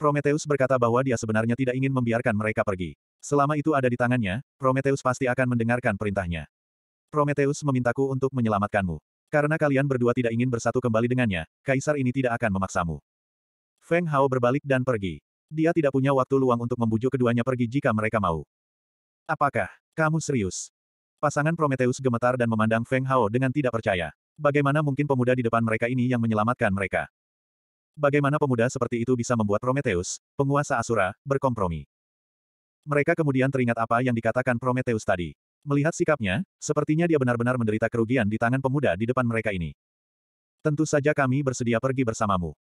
Prometheus berkata bahwa dia sebenarnya tidak ingin membiarkan mereka pergi. Selama itu ada di tangannya, Prometheus pasti akan mendengarkan perintahnya. Prometheus memintaku untuk menyelamatkanmu. Karena kalian berdua tidak ingin bersatu kembali dengannya, kaisar ini tidak akan memaksamu. Feng Hao berbalik dan pergi. Dia tidak punya waktu luang untuk membujuk keduanya pergi jika mereka mau. Apakah kamu serius? Pasangan Prometheus gemetar dan memandang Feng Hao dengan tidak percaya. Bagaimana mungkin pemuda di depan mereka ini yang menyelamatkan mereka? Bagaimana pemuda seperti itu bisa membuat Prometheus, penguasa Asura, berkompromi? Mereka kemudian teringat apa yang dikatakan Prometheus tadi. Melihat sikapnya, sepertinya dia benar-benar menderita kerugian di tangan pemuda di depan mereka ini. Tentu saja kami bersedia pergi bersamamu.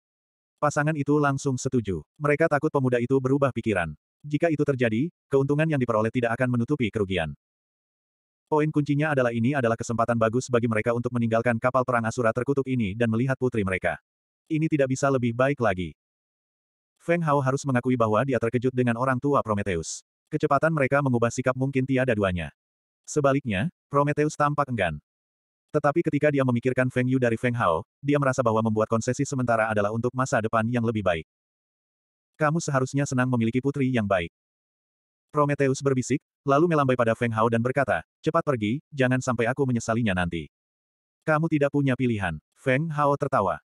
Pasangan itu langsung setuju. Mereka takut pemuda itu berubah pikiran. Jika itu terjadi, keuntungan yang diperoleh tidak akan menutupi kerugian. Poin kuncinya adalah ini adalah kesempatan bagus bagi mereka untuk meninggalkan kapal perang Asura terkutuk ini dan melihat putri mereka. Ini tidak bisa lebih baik lagi. Feng Hao harus mengakui bahwa dia terkejut dengan orang tua Prometheus. Kecepatan mereka mengubah sikap mungkin tiada duanya. Sebaliknya, Prometheus tampak enggan. Tetapi ketika dia memikirkan Feng Yu dari Feng Hao, dia merasa bahwa membuat konsesi sementara adalah untuk masa depan yang lebih baik. Kamu seharusnya senang memiliki putri yang baik. Prometheus berbisik, lalu melambai pada Feng Hao dan berkata, cepat pergi, jangan sampai aku menyesalinya nanti. Kamu tidak punya pilihan. Feng Hao tertawa.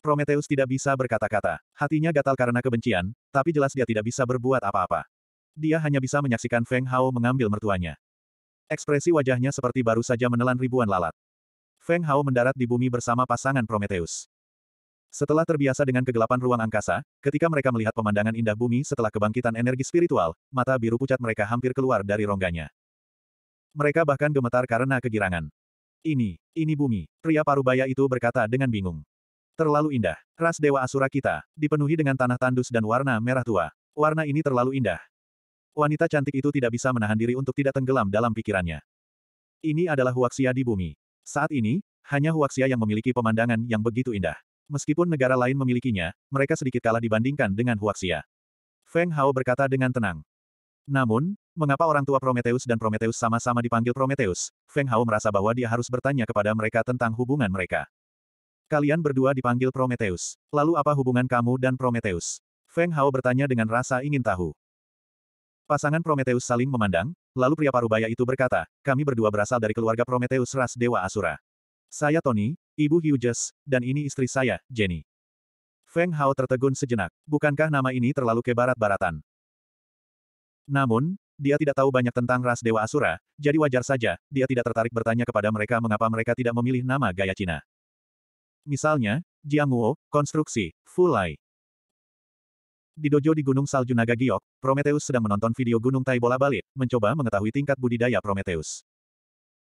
Prometheus tidak bisa berkata-kata. Hatinya gatal karena kebencian, tapi jelas dia tidak bisa berbuat apa-apa. Dia hanya bisa menyaksikan Feng Hao mengambil mertuanya. Ekspresi wajahnya seperti baru saja menelan ribuan lalat. Feng Hao mendarat di bumi bersama pasangan Prometheus. Setelah terbiasa dengan kegelapan ruang angkasa, ketika mereka melihat pemandangan indah bumi setelah kebangkitan energi spiritual, mata biru pucat mereka hampir keluar dari rongganya. Mereka bahkan gemetar karena kegirangan. Ini, ini bumi, pria parubaya itu berkata dengan bingung. Terlalu indah. Ras Dewa Asura kita, dipenuhi dengan tanah tandus dan warna merah tua. Warna ini terlalu indah. Wanita cantik itu tidak bisa menahan diri untuk tidak tenggelam dalam pikirannya. Ini adalah Huaxia di bumi. Saat ini, hanya Huaxia yang memiliki pemandangan yang begitu indah. Meskipun negara lain memilikinya, mereka sedikit kalah dibandingkan dengan Huaxia. Feng Hao berkata dengan tenang. Namun, mengapa orang tua Prometheus dan Prometheus sama-sama dipanggil Prometheus? Feng Hao merasa bahwa dia harus bertanya kepada mereka tentang hubungan mereka. Kalian berdua dipanggil Prometheus. Lalu apa hubungan kamu dan Prometheus? Feng Hao bertanya dengan rasa ingin tahu. Pasangan Prometheus saling memandang, lalu pria parubaya itu berkata, kami berdua berasal dari keluarga Prometheus ras Dewa Asura. Saya Tony, ibu Hughes, dan ini istri saya, Jenny. Feng Hao tertegun sejenak. Bukankah nama ini terlalu kebarat-baratan? Namun, dia tidak tahu banyak tentang ras Dewa Asura, jadi wajar saja, dia tidak tertarik bertanya kepada mereka mengapa mereka tidak memilih nama gaya Cina. Misalnya, Jiang Wu, konstruksi, Fulai. Di dojo di Gunung Salju Naga Giok, Prometheus sedang menonton video Gunung Tai bola balik, mencoba mengetahui tingkat budidaya Prometheus.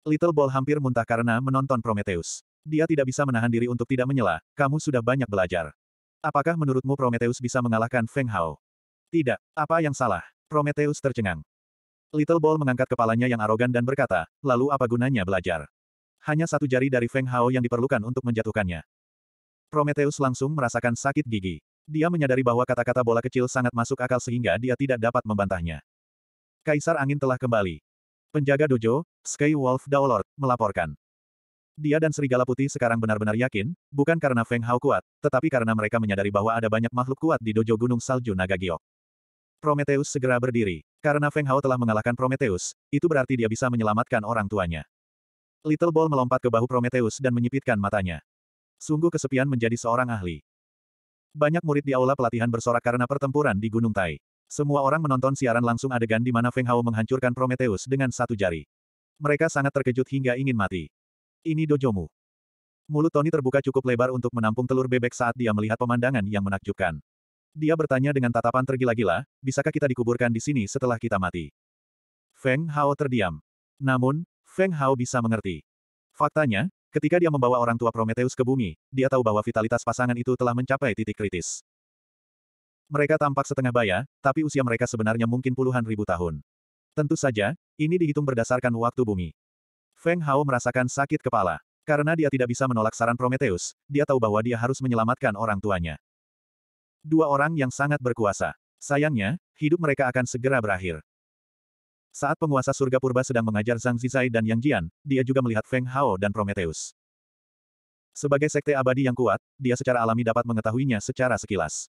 Little Ball hampir muntah karena menonton Prometheus. Dia tidak bisa menahan diri untuk tidak menyela, kamu sudah banyak belajar. Apakah menurutmu Prometheus bisa mengalahkan Feng Hao? Tidak, apa yang salah? Prometheus tercengang. Little Ball mengangkat kepalanya yang arogan dan berkata, lalu apa gunanya belajar? Hanya satu jari dari Feng Hao yang diperlukan untuk menjatuhkannya. Prometheus langsung merasakan sakit gigi. Dia menyadari bahwa kata-kata bola kecil sangat masuk akal sehingga dia tidak dapat membantahnya. Kaisar Angin telah kembali. Penjaga dojo, Sky Wolf Daolord, melaporkan. Dia dan Serigala Putih sekarang benar-benar yakin, bukan karena Feng Hao kuat, tetapi karena mereka menyadari bahwa ada banyak makhluk kuat di dojo Gunung Salju Naga Giok. Prometheus segera berdiri. Karena Feng Hao telah mengalahkan Prometheus, itu berarti dia bisa menyelamatkan orang tuanya. Little Ball melompat ke bahu Prometheus dan menyipitkan matanya. Sungguh kesepian menjadi seorang ahli. Banyak murid di aula pelatihan bersorak karena pertempuran di Gunung Tai. Semua orang menonton siaran langsung adegan di mana Feng Hao menghancurkan Prometheus dengan satu jari. Mereka sangat terkejut hingga ingin mati. Ini dojomu. Mulut Tony terbuka cukup lebar untuk menampung telur bebek saat dia melihat pemandangan yang menakjubkan. Dia bertanya dengan tatapan tergila-gila, bisakah kita dikuburkan di sini setelah kita mati? Feng Hao terdiam. Namun, Feng Hao bisa mengerti. Faktanya, Ketika dia membawa orang tua Prometheus ke bumi, dia tahu bahwa vitalitas pasangan itu telah mencapai titik kritis. Mereka tampak setengah baya, tapi usia mereka sebenarnya mungkin puluhan ribu tahun. Tentu saja, ini dihitung berdasarkan waktu bumi. Feng Hao merasakan sakit kepala. Karena dia tidak bisa menolak saran Prometheus, dia tahu bahwa dia harus menyelamatkan orang tuanya. Dua orang yang sangat berkuasa. Sayangnya, hidup mereka akan segera berakhir. Saat penguasa surga purba sedang mengajar Zhang Zizai dan Yang Jian, dia juga melihat Feng Hao dan Prometheus. Sebagai sekte abadi yang kuat, dia secara alami dapat mengetahuinya secara sekilas.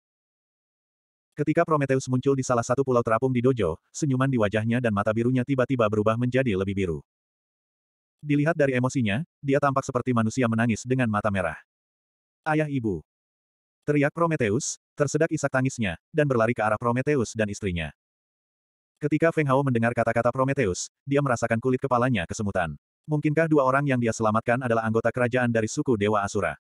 Ketika Prometheus muncul di salah satu pulau terapung di dojo, senyuman di wajahnya dan mata birunya tiba-tiba berubah menjadi lebih biru. Dilihat dari emosinya, dia tampak seperti manusia menangis dengan mata merah. Ayah ibu. Teriak Prometheus, tersedak isak tangisnya, dan berlari ke arah Prometheus dan istrinya. Ketika Feng Hao mendengar kata-kata Prometheus, dia merasakan kulit kepalanya kesemutan. Mungkinkah dua orang yang dia selamatkan adalah anggota kerajaan dari suku Dewa Asura?